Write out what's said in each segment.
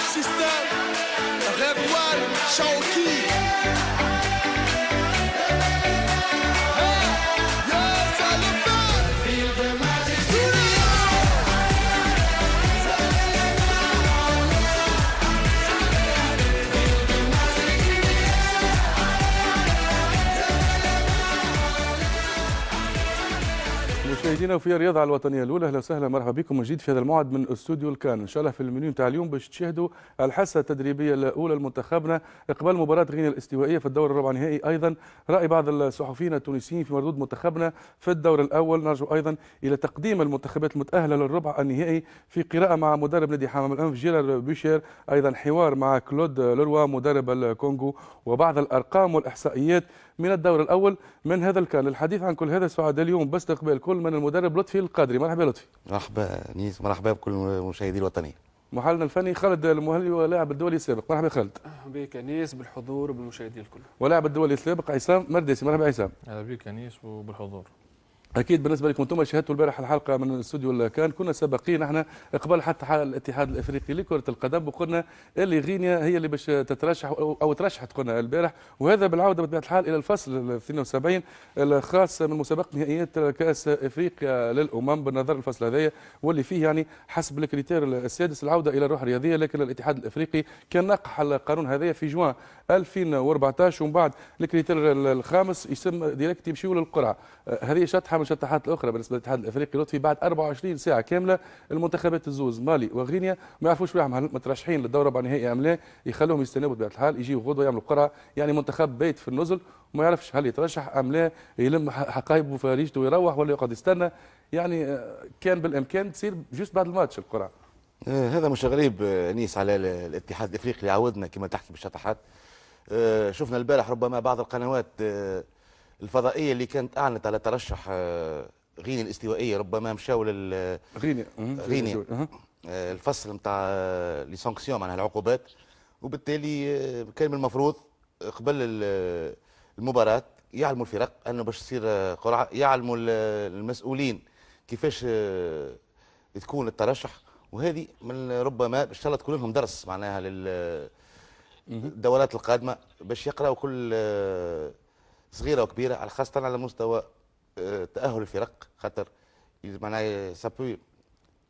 Système, Reboule, Shao qui مشاهدينا في الرياضة الوطنية الأولى أهلا وسهلا مرحبا بكم مجيد في هذا الموعد من استوديو الكان إن شاء الله في المنيو نتاع اليوم باش تشاهدوا الحصة التدريبية الأولى لمنتخبنا إقبال مباراة غينيا الاستوائية في الدور الربع النهائي أيضا رأي بعض الصحفيين التونسيين في مردود منتخبنا في الدور الأول نرجو أيضا إلى تقديم المنتخبات المتأهلة للربع النهائي في قراءة مع مدرب نادي حمام الأنف جيرار بيشير أيضا حوار مع كلود لروا مدرب الكونغو وبعض الأرقام والإحصائيات من الدور الاول من هذا الكان الحديث عن كل هذا سعد اليوم باستقبال كل من المدرب لطفي القادري مرحبا لطفي مرحبا نيس مرحبا بكل مشاهدي الوطنيين محلنا الفني خالد المهلي ولاعب الدولي السابق مرحبا خالد بك انيس بالحضور وبالمشاهدين الكل ولاعب الدولي السابق عصام مرداسي مرحبا عصام اهلا بك انيس وبالحضور اكيد بالنسبه لكم انتم شاهدتوا البارح الحلقه من استوديو كان كنا سابقين احنا قبل حتى حال الاتحاد الافريقي لكره القدم وقلنا اللي غينيا هي اللي باش تترشح او ترشحت قلنا البارح وهذا بالعوده بطبيعه الحال الى الفصل 72 الخاص من مسابقه نهائيات كاس افريقيا للامم بالنظر الفصل هذايا واللي فيه يعني حسب الكريتير السادس العوده الى الروح الرياضيه لكن الاتحاد الافريقي كان نقح القانون هذايا في جوان 2014 ومن بعد الكريتير الخامس يسمى ديريكت يمشيو للقرعه هذه شطحه المشطحات الاخرى بالنسبه للاتحاد الافريقي لطفي بعد 24 ساعه كامله المنتخبات الزوز مالي وغينيا ما يعرفوش شو هل مترشحين للدوره ربع نهائي ام لا يخلوهم يستناو بطبيعه الحال يجيو غدوه يعملوا قرعه يعني منتخب بيت في النزل وما يعرفش هل يترشح ام لا يلم حقايبه فريشته ويروح ولا يقعد يستنى يعني آه، كان بالامكان تصير جوست بعد الماتش القرعه آه، هذا مش غريب آه، انيس على الاتحاد الافريقي اللي عودنا كما تحكي بالشطحات شفنا البارح ربما بعض القنوات الفضائيه اللي كانت اعلنت على ترشح آه، غيني الاستوائيه ربما مشاو لل غيني آه، غيني آه، الفصل نتاع لي سانكسيون معناها العقوبات وبالتالي كان من المفروض قبل المباراه يعلموا الفرق انه باش تصير قرعه يعلموا المسؤولين كيفاش تكون الترشح وهذه من ربما ان شاء الله تكون لهم درس معناها للدورات القادمه باش يقراوا كل صغيره وكبيره خاصه على مستوى آه، تاهل الفرق خاطر معناها سابوي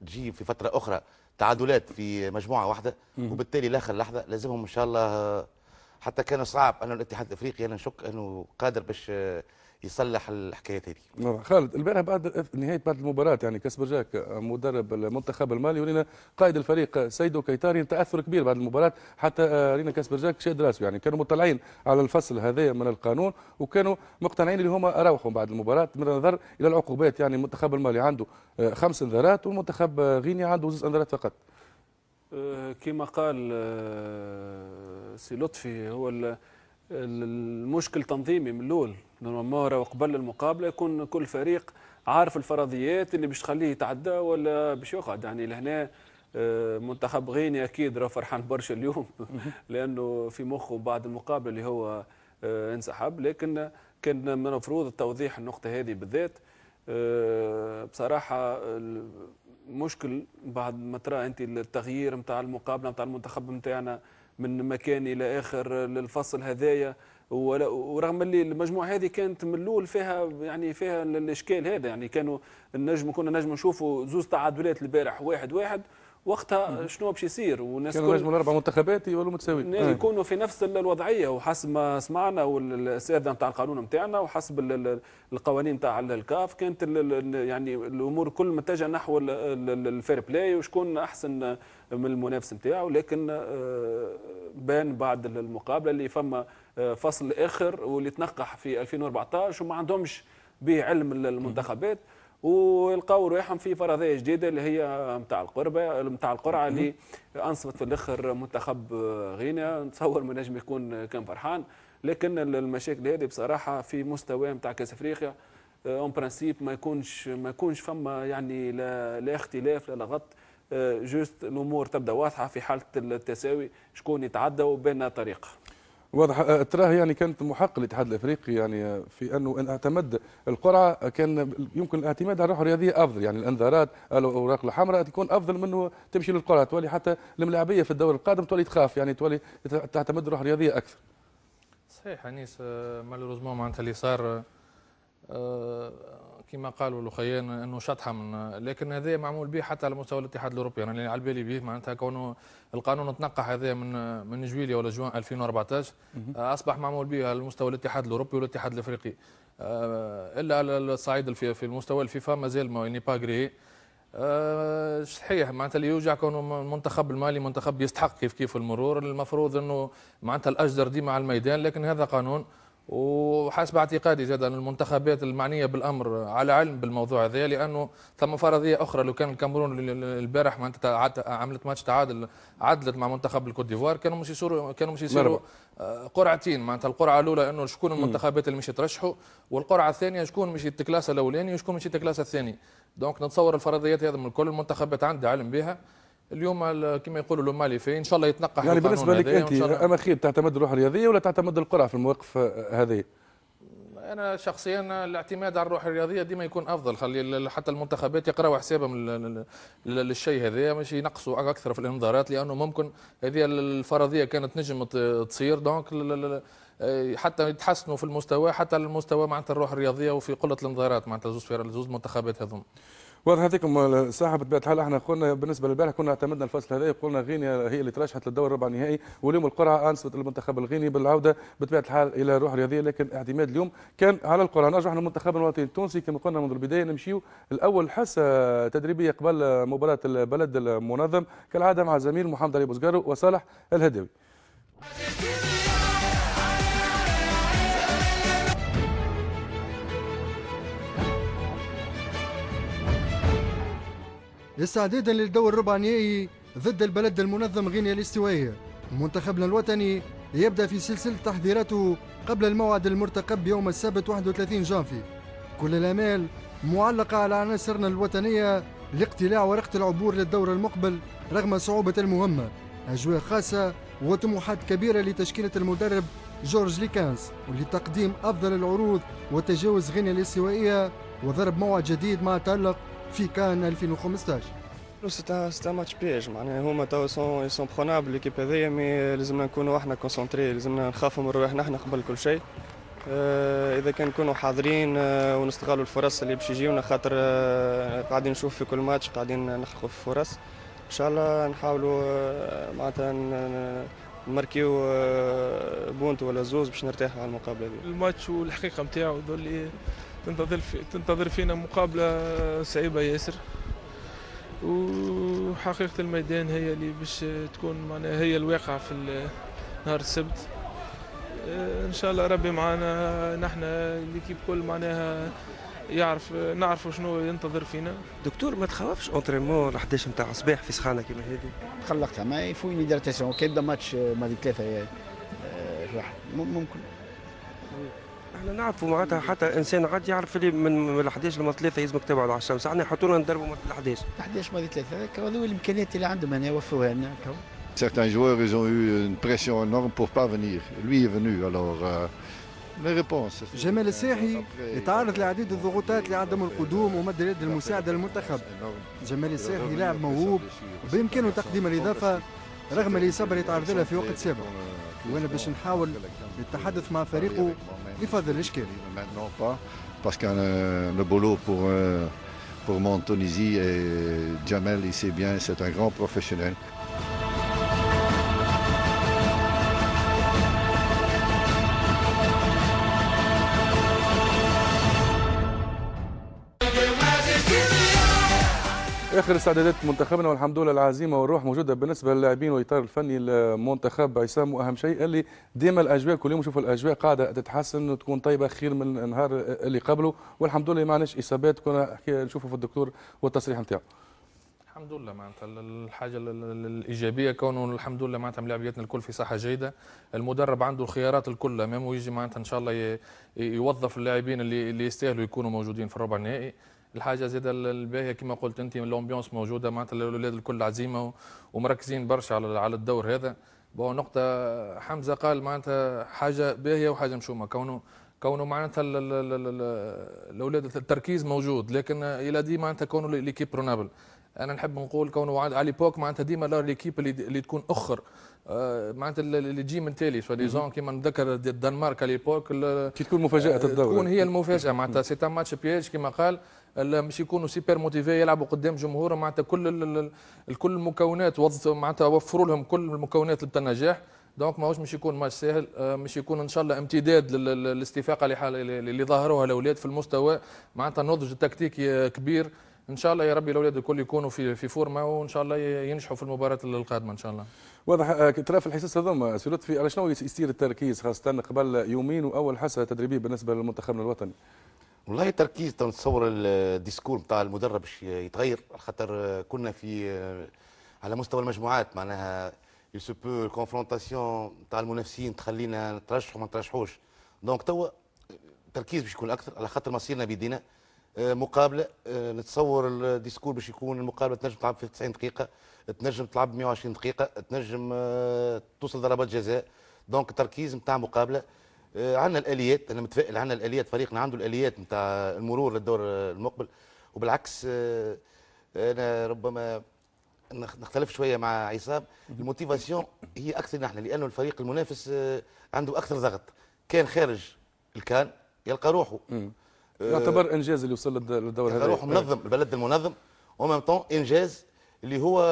تجي في فتره اخرى تعادلات في مجموعه واحده وبالتالي لاخر لحظه لازمهم ان شاء الله آه، حتى كان صعب انه الاتحاد الافريقي انا نشك انه قادر باش آه، يصلح الحكايات هذه نعم. خالد البارح بعد نهايه بعد المباراه يعني كاسبرجاك مدرب المنتخب المالي ورينا قائد الفريق سيدو كيتاري تاثر كبير بعد المباراه حتى آه، رينا كاسبرجاك شاد راسه يعني كانوا مطلعين على الفصل هذا من القانون وكانوا مقتنعين اللي هما روحهم بعد المباراه من النظر الى العقوبات يعني المنتخب المالي عنده آه، خمس انذارات والمنتخب آه، غينيا عنده زوز انذارات فقط كما قال سي لطفي هو المشكل تنظيمي من الاول من مورا وقبل المقابلة يكون كل فريق عارف الفرضيات اللي باش تخليه يتعدى ولا باش يقعد يعني لهنا آه، منتخب غيني اكيد راه فرحان برشا اليوم لانه في مخه بعد المقابله اللي هو آه، انسحب لكن كان من المفروض توضيح النقطه هذه بالذات آه، بصراحه المشكل بعد ما ترى انت التغيير نتاع المقابله نتاع المنتخب نتاعنا من مكان الى اخر للفصل هذايا ورغم اللي المجموعه هذه كانت من الاول فيها يعني فيها الاشكال هذا يعني كانوا النجم كنا نجم نشوفوا زوز تعادلات البارح واحد واحد وقتها شنو باش يصير والناس كانوا نجموا الاربع منتخبات يولوا متساويين آه. يكونوا في نفس الوضعيه وحسب ما سمعنا والاساتذه نتاع القانون نتاعنا وحسب القوانين نتاع الكاف كانت يعني الامور كل متجهه نحو الفير بلاي وشكون احسن من المنافس نتاعو لكن آه، بان بعد المقابله اللي فما آه، فصل اخر واللي تنقح في 2014 وما عندهمش به علم المنتخبات ويلقاو رواحهم في فرضيه جديده اللي هي نتاع القربه نتاع القرعه اللي انصبت في الاخر منتخب غينيا نتصور ما نجم يكون كان فرحان لكن المشاكل هذه بصراحه في مستوى نتاع كاس افريقيا اون آه، برانسيب ما يكونش ما يكونش فما يعني لا, لا اختلاف لا لغط جوست آه، الامور تبدا واضحه في حاله التساوي شكون يتعدى وبين طريقه واضح أه، تراه يعني كانت محق الاتحاد الافريقي يعني أه، في انه ان اعتمد القرعه أه، كان يمكن الاعتماد على الروح الرياضيه افضل يعني الانذارات الاوراق الحمراء تكون افضل منه تمشي للقرعه تولي حتى الملاعبيه في الدور القادم تولي تخاف يعني تولي تعتمد الروح الرياضيه اكثر. صحيح انيس مالوروزمون معناتها اللي صار كما قالوا الاخيان انه شطحه من لكن هذا معمول به حتى على مستوى الاتحاد الاوروبي انا يعني على بالي به معناتها كونه القانون تنقح هذا من من جويليا ولا جوان 2014 اصبح معمول به على مستوى الاتحاد الاوروبي والاتحاد الافريقي آه، الا على الصعيد في المستوى الفيفا مازال ما ني يعني باغري آه، صحيح معناتها اللي يوجع كونه المنتخب المالي منتخب يستحق كيف كيف المرور المفروض انه معناتها الاجدر ديما على الميدان لكن هذا قانون وحسب اعتقادي زاد المنتخبات المعنيه بالامر على علم بالموضوع هذا لانه ثم فرضيه اخرى لو كان الكاميرون البارح معناتها عملت ماتش تعادل عدلت مع منتخب الكوت ديفوار كانوا مش يصيروا كانوا مش يصيروا آه، قرعتين معناتها القرعه الاولى انه شكون المنتخبات اللي مش يترشحوا والقرعه الثانيه شكون مش التكلاسه الاولاني وشكون مش التكلاسه الثاني دونك نتصور الفرضيات هذه من كل المنتخبات عندها علم بها اليوم كما يقولوا مالي في ان شاء الله يتنقح يعني بالنسبه لك انت اما خير تعتمد الروح الرياضيه ولا تعتمد القرعه في المواقف هذه؟ انا شخصيا الاعتماد على الروح الرياضيه ديما يكون افضل خلي حتى المنتخبات يقراوا حسابهم للشيء هذا مش ينقصوا اكثر في الانذارات لانه ممكن هذه الفرضيه كانت نجم تصير دونك إيه، حتى يتحسنوا في المستوى حتى المستوى معناتها الروح الرياضيه وفي قله الانذارات معناتها زوج زوج منتخبات هذوم واضح يعطيكم الصحه بطبيعه الحال احنا قلنا بالنسبه للبارح كنا اعتمدنا الفصل هذا قلنا غينيا هي اللي ترشحت للدور الربع النهائي واليوم القرعه انصت المنتخب الغيني بالعوده بطبيعه الحال الى روح رياضيه لكن اعتماد اليوم كان على القرعه نرجع للمنتخب الوطني التونسي كما قلنا منذ البدايه نمشيو الاول حصه تدريبيه قبل مباراه البلد المنظم كالعاده مع زميل محمد علي بوزقارو وصالح الهداوي استعدادا للدور الربع النهائي ضد البلد المنظم غينيا الاستوائية منتخبنا الوطني يبدأ في سلسلة تحضيراته قبل الموعد المرتقب بيوم السبت 31 جانفي كل الآمال معلقة على عناصرنا الوطنية لاقتلاع ورقة العبور للدور المقبل رغم صعوبة المهمة أجواء خاصة وطموحات كبيرة لتشكيلة المدرب جورج ليكانس ولتقديم أفضل العروض وتجاوز غينيا الاستوائية وضرب موعد جديد مع تألق في كان 2015 سي ماتش بيج معناها هما تو سون سون برونابل ليكيب هذيا مي لازمنا نكونوا احنا كونسونتري لازمنا نخافوا من روحنا احنا قبل كل شيء آه، اذا كان نكونوا حاضرين آه، ونستغلوا الفرص اللي باش يجيونا خاطر آه، قاعدين نشوف في كل ماتش قاعدين نخلقوا في فرص ان شاء الله نحاولوا معناتها نماركيو بونت ولا زوز باش نرتاحوا على المقابله دي الماتش والحقيقه نتاعو اللي تنتظر في تنتظر فينا مقابله صعيبه ياسر وحقيقه الميدان هي اللي باش تكون معناها هي الواقعة في نهار السبت آه، ان شاء الله ربي معنا نحن ليكيب كل معناها يعرف نعرفوا شنو ينتظر فينا دكتور ما تخافش اونترينمون 11 نتاع الصباح في سخانه كيما هذه تخلقتها ما يفوني ديرتاسيون كيبدا ماتش آه، ماضي ثلاثه آه، واحد ممكن احنا نعرفوا معناتها حتى انسان عادي يعرف اللي من 11 لما 3 يلزمك تبعد على الشمس احنا يحطونا ندربوا من 11 11 ماضي 3 هذاك هذو الامكانيات اللي عندهم هنا يعني وفروها لنا هكا Certains joueurs, ils ont eu une pression énorme pour pas venir. Lui est venu, alors euh, جمال الساحي يتعرض de الضغوطات لعدم القدوم ومد يد المساعدة للمنتخب جمال الساحي لاعب موهوب بإمكانه تقديم الإضافة رغم الإصابة اللي تعرض لها في وقت سابق وأنا باش نحاول التحدث مع فريقه Il de الاشكالي maintenant pas parce que euh, le boulot pour euh, pour Tunisie et Jamel il sait bien c'est un grand professionnel. اخر استعدادات منتخبنا والحمد لله العزيمه والروح موجوده بالنسبه للاعبين والاطار الفني المنتخب عصام واهم شيء اللي ديما الاجواء كل يوم نشوفوا الاجواء قاعده تتحسن وتكون طيبه خير من النهار اللي قبله والحمد لله ما عندناش اصابات كنا نشوفوا في الدكتور والتصريح نتاعو الحمد لله معناتها الحاجه الايجابيه كونه الحمد لله معناتها ملاعبياتنا الكل في صحه جيده المدرب عنده الخيارات الكل امامه ويجي معناتها ان شاء الله يوظف اللاعبين اللي اللي يستاهلوا يكونوا موجودين في الربع النهائي الحاجه زاد الباهيه كما قلت انت الامبيونس موجوده معناتها الاولاد الكل عزيمه ومركزين برشا على على الدور هذا بون نقطه حمزه قال معناتها حاجه باهيه وحاجه مشومه كونه كونه معناتها الاولاد التركيز موجود لكن الى دي معناتها كونه ليكيب رونابل انا نحب نقول كونه على ليبوك معناتها ديما ليكيب اللي, اللي تكون اخر آه، معناتها اللي تجي من تالي سوا ديزون كيما نتذكر الدنمارك على ليبوك كي تكون مفاجاه الدوري آه، تكون هي المفاجاه معناتها سي ماتش بياج كيما قال مش يكونوا سوبر موتيفي يلعبوا قدام جمهورهم معناتها كل الكل المكونات معناتها وفروا لهم كل المكونات للنجاح دونك ماهوش مش يكون ماتش سهل آه، مش يكون ان شاء الله امتداد للاستفاقه اللي, اللي ظهروها الاولاد في المستوى معناتها نضج تكتيكي آه، كبير ان شاء الله يا ربي الاولاد الكل يكونوا في في فورمه وان شاء الله ينجحوا في المباراه القادمه ان شاء الله. واضح آه، ترى في الحصص هذوما سي في على شنو يصير التركيز خاصه قبل يومين واول حصه تدريبيه بالنسبه للمنتخب الوطني. والله تركيز تنصور الديسكور بتاع المدرب باش يتغير خاطر كنا في آه، على مستوى المجموعات معناها يسبو الكونفرونتاسيون تاع المنافسين تخلينا نترشحوا ما نترشحوش دونك توا التركيز آه، باش يكون اكثر على خاطر مصيرنا بيدينا آه، مقابله نتصور الديسكور باش يكون المقابله تنجم تلعب في 90 دقيقه تنجم تلعب 120 دقيقه تنجم توصل ضربات جزاء دونك التركيز نتاع مقابله آه، عندنا الاليات انا متفائل عندنا الاليات فريقنا عنده الاليات نتاع المرور للدور المقبل وبالعكس آه، آه، انا ربما نختلف شويه مع عصام الموتيفاسيون هي اكثر نحن لانه الفريق المنافس عنده اكثر ضغط كان خارج الكان يلقى روحه يعتبر انجاز اللي وصل للدور هذا روحه منظم البلد المنظم ومام طون انجاز اللي هو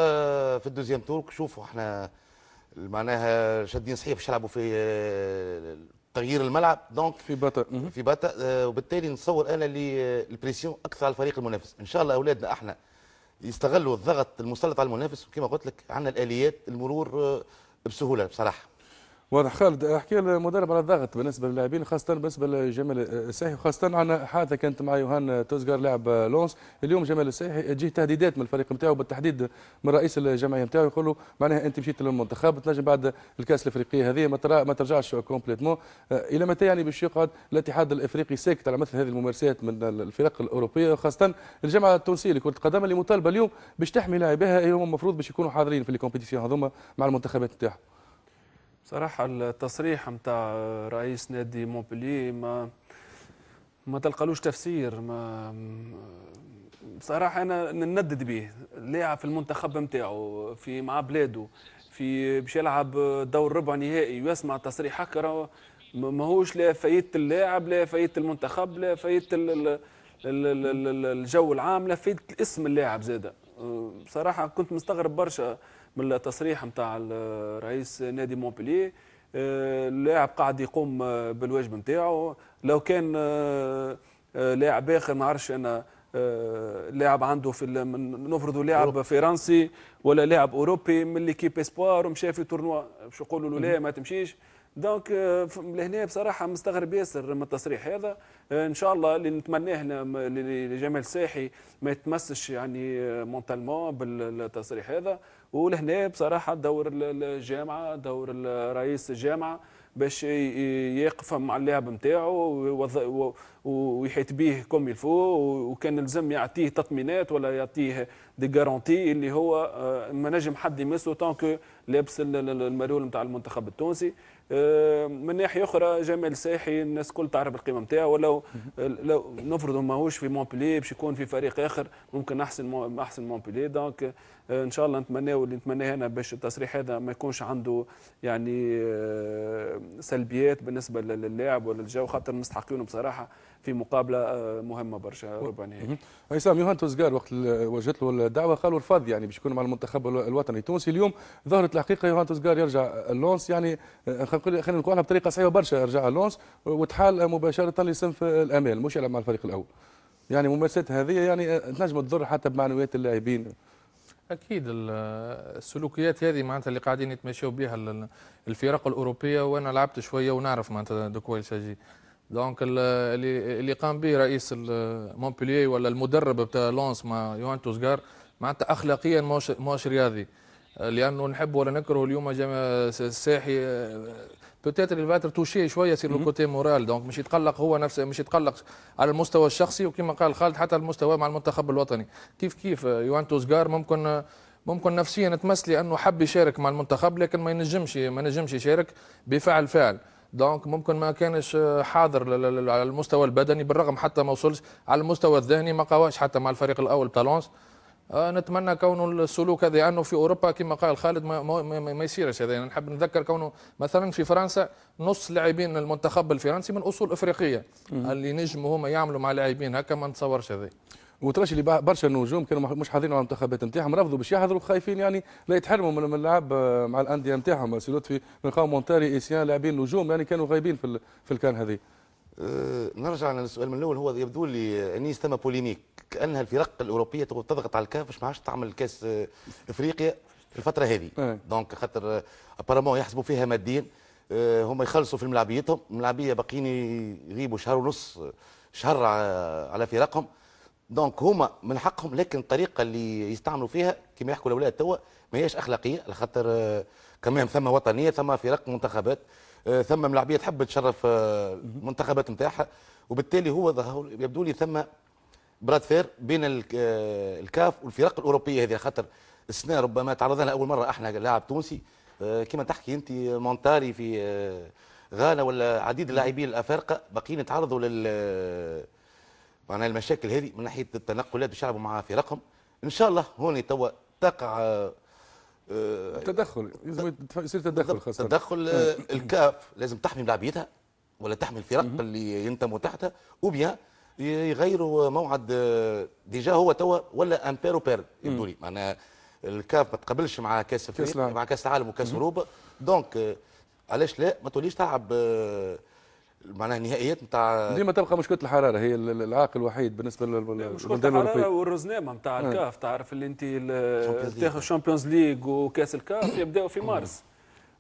في الدوزيام تور شوفوا احنا معناها شادين صحيح باش يلعبوا في تغيير الملعب دونك في بطء في بطء آه، وبالتالي نصور انا اللي البريسيون آه، اكثر على الفريق المنافس ان شاء الله اولادنا احنا يستغلوا الضغط المسلط على المنافس وكما قلت لك عندنا الاليات المرور آه، بسهوله بصراحه واضح خالد احكي المدرب على الضغط بالنسبه للاعبين خاصه بالنسبه لجمال الساحي وخاصه عن حادثه كانت مع يوهان توزجار لاعب لونس اليوم جمال الساحي تجيه تهديدات من الفريق نتاعو بالتحديد من رئيس الجمعيه نتاعو يقول له معناها انت مشيت للمنتخب تنجم بعد الكاس الافريقيه هذه ما, ما ترجعش كومبليتمون الى متى يعني باش يقعد الاتحاد الافريقي ساكت على مثل هذه الممارسات من الفرق الاوروبيه وخاصه الجامعه التونسيه لكره القدم اللي مطالبه اليوم باش تحمي لاعبيها هم المفروض باش يكونوا حاضرين في الكومبيتيسيون هذوما مع المنتخبات نتاعهم صراحة التصريح متاع رئيس نادي مونبلي ما ما تلقالوش تفسير ما بصراحة أنا نندد به لاعب في المنتخب نتاعو في مع بلاده في باش يلعب دور ربع نهائي ويسمع تصريح هكا ماهوش لا فايدة اللاعب لا فايدة المنتخب لا فايدة الجو العام لا فايدة اسم اللاعب زاده بصراحة أه، كنت مستغرب برشا من التصريح نتاع رئيس نادي مونبلي اللاعب آه، قاعد يقوم آه، بالواجب نتاعو لو كان آه، لاعب اخر ما عرفش انا لاعب عنده في نفرضوا لاعب فرنسي ولا لاعب اوروبي من ليكيب اسبوار ومشى في تورنوا باش يقولوا له لا ما تمشيش دونك آه، لهنا بصراحه مستغرب ياسر من التصريح هذا آه، ان شاء الله اللي نتمناه لجمال الساحي ما يتمسش يعني آه، مونتالمون بالتصريح هذا ولهنا بصراحه دور الجامعه دور رئيس الجامعه باش يقف مع اللاعب نتاعو ويحيط به كوم يلفو وكان لازم يعطيه تطمينات ولا يعطيه دي غارونتي اللي هو ما نجم حد يمسه طونكو لابس المريول نتاع المنتخب التونسي آه، من ناحيه اخرى جمال ساحي الناس الكل تعرف القيمه نتاعو ولو لو نفرضوا ماهوش في مونبلي باش يكون في فريق اخر ممكن احسن احسن مونبلي دونك آه، ان شاء الله نتمناو اللي نتمناه انا باش التصريح هذا ما يكونش عنده يعني آه، سلبيات بالنسبه للاعب ولا الجو خاطر مستحقينه بصراحه في مقابله آه، مهمه برشا ربع نهائي يوهان يوهانتوس قال وقت وجهت له الدعوه قالوا رفض يعني باش يكون مع المنتخب الوطني التونسي اليوم ظهرت الحقيقه يوهانتوس قال يرجع لونس يعني آه، خلينا نقولها بطريقه صحيحه برشا يرجع لونس وتحال مباشره لصنف الامال مش يلعب مع الفريق الاول يعني ممارسات هذه يعني آه، تنجم تضر حتى بمعنويات اللاعبين اكيد السلوكيات هذه معناتها اللي قاعدين يتمشوا بها الفرق الاوروبيه وانا لعبت شويه ونعرف معناتها دوكويل ساجي دونك اللي اللي قام به رئيس مونبليي ولا المدرب بتاع لونس مع يوان جار معناتها اخلاقيا ماهوش رياضي لانه نحب ولا نكره اليوم جامع الساحي بوتيتر الفاتر توشي شويه يصير له كوتي مورال دونك مش يتقلق هو نفسه مش يتقلق على المستوى الشخصي وكما قال خالد حتى المستوى مع المنتخب الوطني كيف كيف يوانتوس جار ممكن ممكن نفسيا تمس لانه حب يشارك مع المنتخب لكن ما ينجمش ما ينجمش يشارك بفعل فعل دونك ممكن ما كانش حاضر على المستوى البدني بالرغم حتى ما وصلش على المستوى الذهني ما قواش حتى مع الفريق الاول تالونس آه، نتمنى كونه السلوك هذا انه في اوروبا كما قال خالد ما, ما, ما, ما يصيرش هذا يعني نحب نذكر كونه مثلا في فرنسا نص لاعبين المنتخب الفرنسي من اصول افريقيه اللي نجموا هما يعملوا مع لاعبين هكا ما نتصورش هذا وترش اللي برشا نجوم كانوا مش حاضرين على المنتخبات نتاعهم رفضوا باش يحضروا خايفين يعني لا يتحرموا من اللعب آه، مع الانديه نتاعهم سي لطفي من قام مونتاري ايسيان لاعبين نجوم يعني كانوا غايبين في في الكان هذه أه نرجع للسؤال من الاول هو يبدو لي انيس ثم بوليميك كانها الفرق الاوروبيه تضغط على الكاف باش ما عادش تعمل كاس آه، افريقيا في الفتره هذه إيه. أه. دونك خاطر ابارامون يحسبوا فيها ماديا أه هم يخلصوا في ملاعبيتهم ملعبيه باقيين يغيبوا شهر ونص آه، شهر على فرقهم دونك هما من حقهم لكن الطريقه اللي يستعملوا فيها كما يحكوا الاولاد توا ما هيش اخلاقيه على خاطر آه، كمان ثم وطنيه ثم فرق منتخبات آه، ثم ملاعبيه تحب تشرف المنتخبات آه، نتاعها وبالتالي هو يبدو لي ثم براد فير بين الكاف والفرق الاوروبيه هذه خاطر السنه ربما تعرضنا لها اول مره احنا لاعب تونسي كما تحكي انت مونتاري في غانا ولا عديد اللاعبين الافارقه باقيين يتعرضوا لل معناها المشاكل هذه من ناحيه التنقلات باش يلعبوا معها في رقم ان شاء الله هون توا تقع آه، تدخل لازم يصير تدخل خاصة تدخل آه، الكاف لازم تحمي ملاعبيتها ولا تحمي الفرق اللي ينتموا تحتها وبيا يغيروا موعد آه، ديجا هو توا ولا امبير بيرد يبدو لي معناها الكاف ما تقبلش مع كاس مع كاس العالم وكاس اوروبا دونك علاش لا ما توليش تلعب معناها النهائيات نتاع ديما تبقى مشكله الحراره هي العاقل الوحيد بالنسبه للبلدان الاوروبيه والرزنامه نتاع آه. الكاف تعرف اللي انت تاخذ الشامبيونز ليغ وكاس الكاف يبداوا في آه. مارس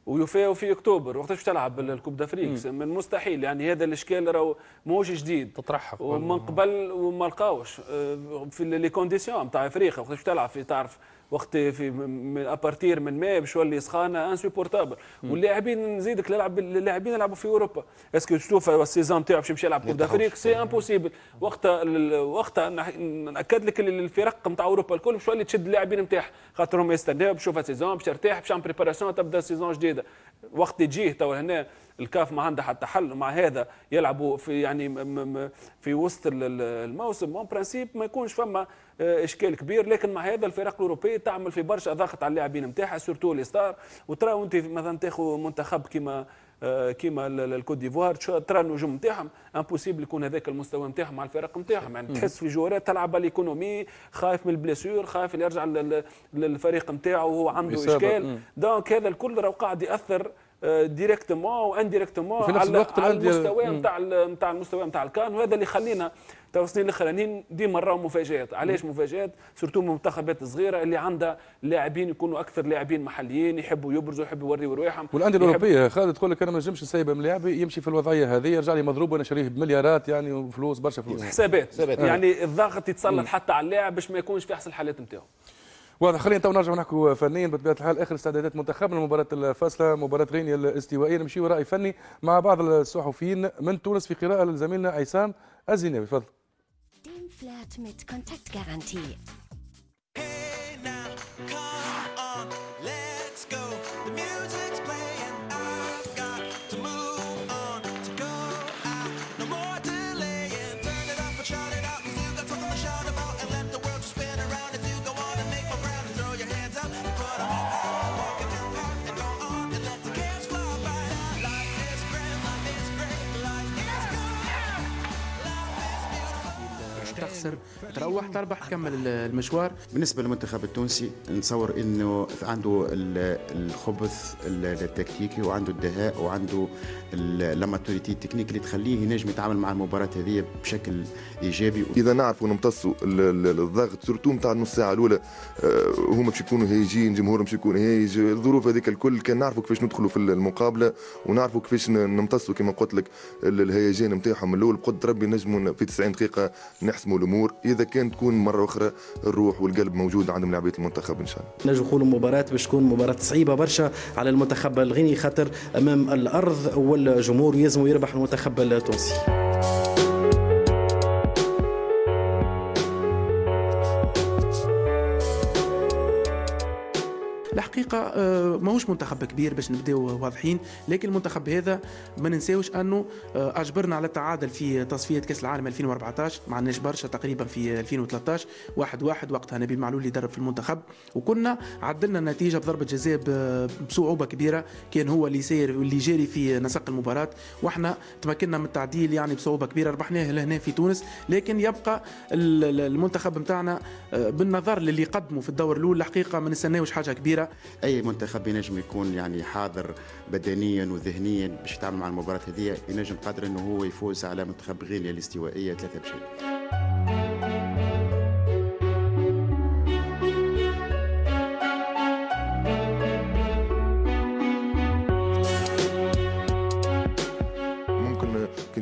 ويفاو في اكتوبر وقتاش تلعب الكوب دافريك من المستحيل يعني هذا الاشكال راهو موش جديد تطرحك ومن قبل وما لقاوش آه، في لي كونديسيون نتاع افريقيا وقتاش تلعب في تعرف وقت في من ابارتير من ماي بشوي سخانه انسبورتابل واللاعبين نزيدك نلعب اللاعبين يلعبوا في اوروبا اسكو تشوف السيزون تاعو باش يمشي يلعب كوب دافريك سي امبوسيبل وقتها وقتها ناكد لك الفرق نتاع اوروبا الكل بشوي تشد اللاعبين نتاعها خاطرهم يستناو باش يشوف السيزون باش ترتاح باش بريباراسيون تبدا سيزون جديده وقت تجيه تو هنا الكاف ما عندها حتى حل مع هذا يلعبوا في يعني في وسط الموسم اون برانسيب ما يكونش فما آه، اشكال كبير لكن مع هذا الفرق الاوروبيه تعمل في برشا ضغط على اللاعبين نتاعها سورتو لي ستار وترى انت مثلا تاخذ منتخب كيما آه، كيما الكوت ديفوار ترى النجوم نتاعهم امبوسيبل يكون هذاك المستوى نتاعهم مع الفرق نتاعهم يعني تحس في جوارات تلعب على الايكونومي خايف من البليسور خايف يرجع للفريق نتاعو وهو عنده اشكال دونك هذا الكل راه قاعد ياثر ديريكتومون وانديريكتومون في نفس الوقت على المستوى نتاع نتاع المستوى نتاع الكان وهذا اللي خلينا تو السنين الاخرانيين ديما راهو مفاجات علاش مفاجات سورتو المنتخبات الصغيره اللي عندها لاعبين يكونوا اكثر لاعبين محليين يحبوا يبرزوا يحبوا يوريوا رواحهم والانديه الاوروبيه خالد تقول لك انا ما نجمش نسيب لاعبي يمشي في الوضعيه هذه يرجع لي مضروب وانا شريه بمليارات يعني وفلوس برشا فلوس حسابات آه. يعني الضغط يتسلط حتى على اللاعب باش ما يكونش في احسن الحالات نتاعو واضح خلينا تو نرجع نحكوا فنيا بطبيعه الحال اخر استعدادات منتخبنا المباراه الفاصله مباراه غينيا الاستوائيه نمشيو راي فني مع بعض الصحفيين من تونس في قراءه لزميلنا عصام الزيناوي تفضل. تروح تربح تكمل المشوار بالنسبه للمنتخب التونسي نتصور انه عنده الخبث التكتيكي وعنده الدهاء وعنده لاماتوريتي التكنيك اللي تخليه ينجم يتعامل مع المباراه هذه بشكل ايجابي اذا نعرفوا نمتصوا الضغط سورتو نتاع النص ساعه الاولى آه، هما باش يكونوا هايجين جمهور باش يكون هايج الظروف هذيك الكل كان نعرفوا كيفاش ندخلوا في المقابله ونعرفوا كيفاش نمتصوا كما قلت لك الهيجان نتاعهم الاول بقدر ربي نجموا في 90 دقيقه نحسموا الامور اذا كان تكون مره اخرى الروح والقلب موجود عند لاعبيه المنتخب ان شاء الله. نجم نقولوا مباراه باش تكون مباراه صعيبه برشا على المنتخب الغيني خاطر امام الارض والجمهور يلزم يربح المنتخب التونسي. الحقيقه آه، ماهوش منتخب كبير باش نبداو واضحين لكن المنتخب هذا ما ننساوش انه آه، اجبرنا على التعادل في تصفيه كاس العالم 2014 ما عندناش برشا تقريبا في 2013 واحد واحد وقتها نبيل معلول اللي درب في المنتخب وكنا عدلنا النتيجه بضربه جزاء بصعوبه كبيره كان هو اللي سير اللي جاري في نسق المباراه واحنا تمكنا من التعديل يعني بصعوبه كبيره ربحناه لهنا في تونس لكن يبقى المنتخب نتاعنا آه، بالنظر للي قدموا في الدور الاول الحقيقه ما نستناوش حاجه كبيره اي منتخب ينجم يكون يعني حاضر بدنيا وذهنيا باش يتعامل مع المباراه هذه ينجم قادر انه هو يفوز على منتخب غينيا الاستوائيه ثلاثه بشيء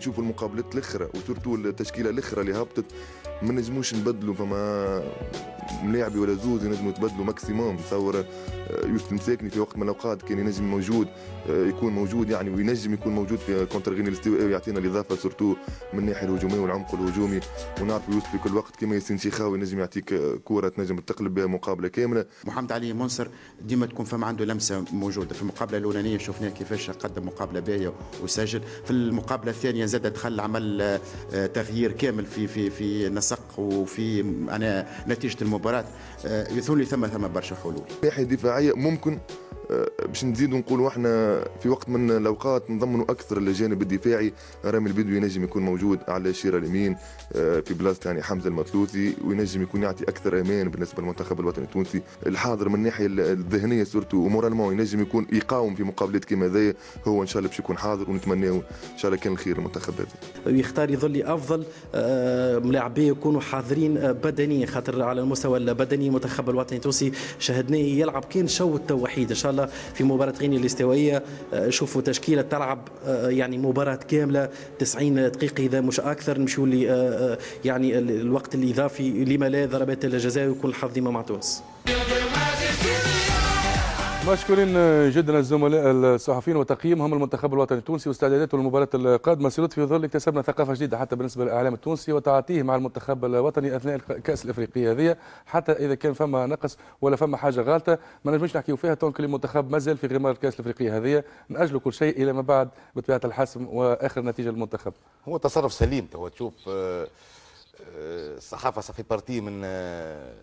نشوفوا المقابلات الاخرى وسورتو التشكيله الاخرى اللي هبطت ما نجموش نبدلوا فما ملاعبي ولا زوز ينجموا تبدلوا ماكسيموم تصور آه، يوسف مساكني في وقت من الاوقات كان ينجم موجود آه، يكون موجود يعني وينجم يكون موجود في كونتر غيني الاستوائي آه، ويعطينا الاضافه سورتو من الناحيه الهجوميه والعمق الهجومي ونعرف يوسف في كل وقت كما ياسين شيخاوي ينجم يعطيك كوره تنجم تقلب بها مقابله كامله محمد علي منصر ديما تكون فما عنده لمسه موجوده في المقابله الاولانيه شفناه كيفاش قدم مقابله باهيه وسجل في المقابله الثانيه زاد دخل عمل آه، تغيير كامل في في في نسق وفي انا نتيجه المباراه آه، يثولي ثم ثم برشا حلول ناحيه دفاعيه ممكن باش نزيدوا نقولوا احنا في وقت من الاوقات نضمنوا اكثر الجانب الدفاعي رامي البدوي ينجم يكون موجود على الشير اليمين آه، في بلاصه يعني حمزه المطلوثي وينجم يكون يعطي اكثر امان بالنسبه للمنتخب الوطني التونسي الحاضر من الناحيه الذهنيه سورتو ومورالمون ينجم يكون يقاوم في مقابلات كيما هذايا هو ان شاء الله باش يكون حاضر ونتمناه ان شاء الله كان الخير المنتخب هذا يختار يظل افضل آه، ملاعبيه يكونوا حاضرين آه، بدنيا خاطر على المستوى البدني المنتخب الوطني التونسي شاهدناه يلعب كان شوط وحيد ان شاء الله الله في مباراه غينيا الاستوائيه آه، شوفوا تشكيله تلعب آه، يعني مباراه كامله 90 دقيقه اذا مش اكثر نمشيو آه، يعني الوقت الاضافي لما لا ضربات الجزاء ويكون الحظ ديما مع تونس مشكورين جدا الزملاء الصحفيين وتقييمهم المنتخب الوطني التونسي واستعداداته للمباراة القادمة سيرد في ظل اكتسبنا ثقافة جديدة حتى بالنسبة للإعلام التونسي وتعاطيه مع المنتخب الوطني أثناء الكأس الإفريقية هذه حتى إذا كان فما نقص ولا فما حاجة غالطة ما نجمش نحكيو فيها تونك المنتخب مازال في غمار الكأس الإفريقية هذه نأجلوا كل شيء إلى ما بعد بطبيعة الحسم وآخر نتيجة للمنتخب هو تصرف سليم تو تشوف الصحافة آه، آه، صافي بارتي من آه،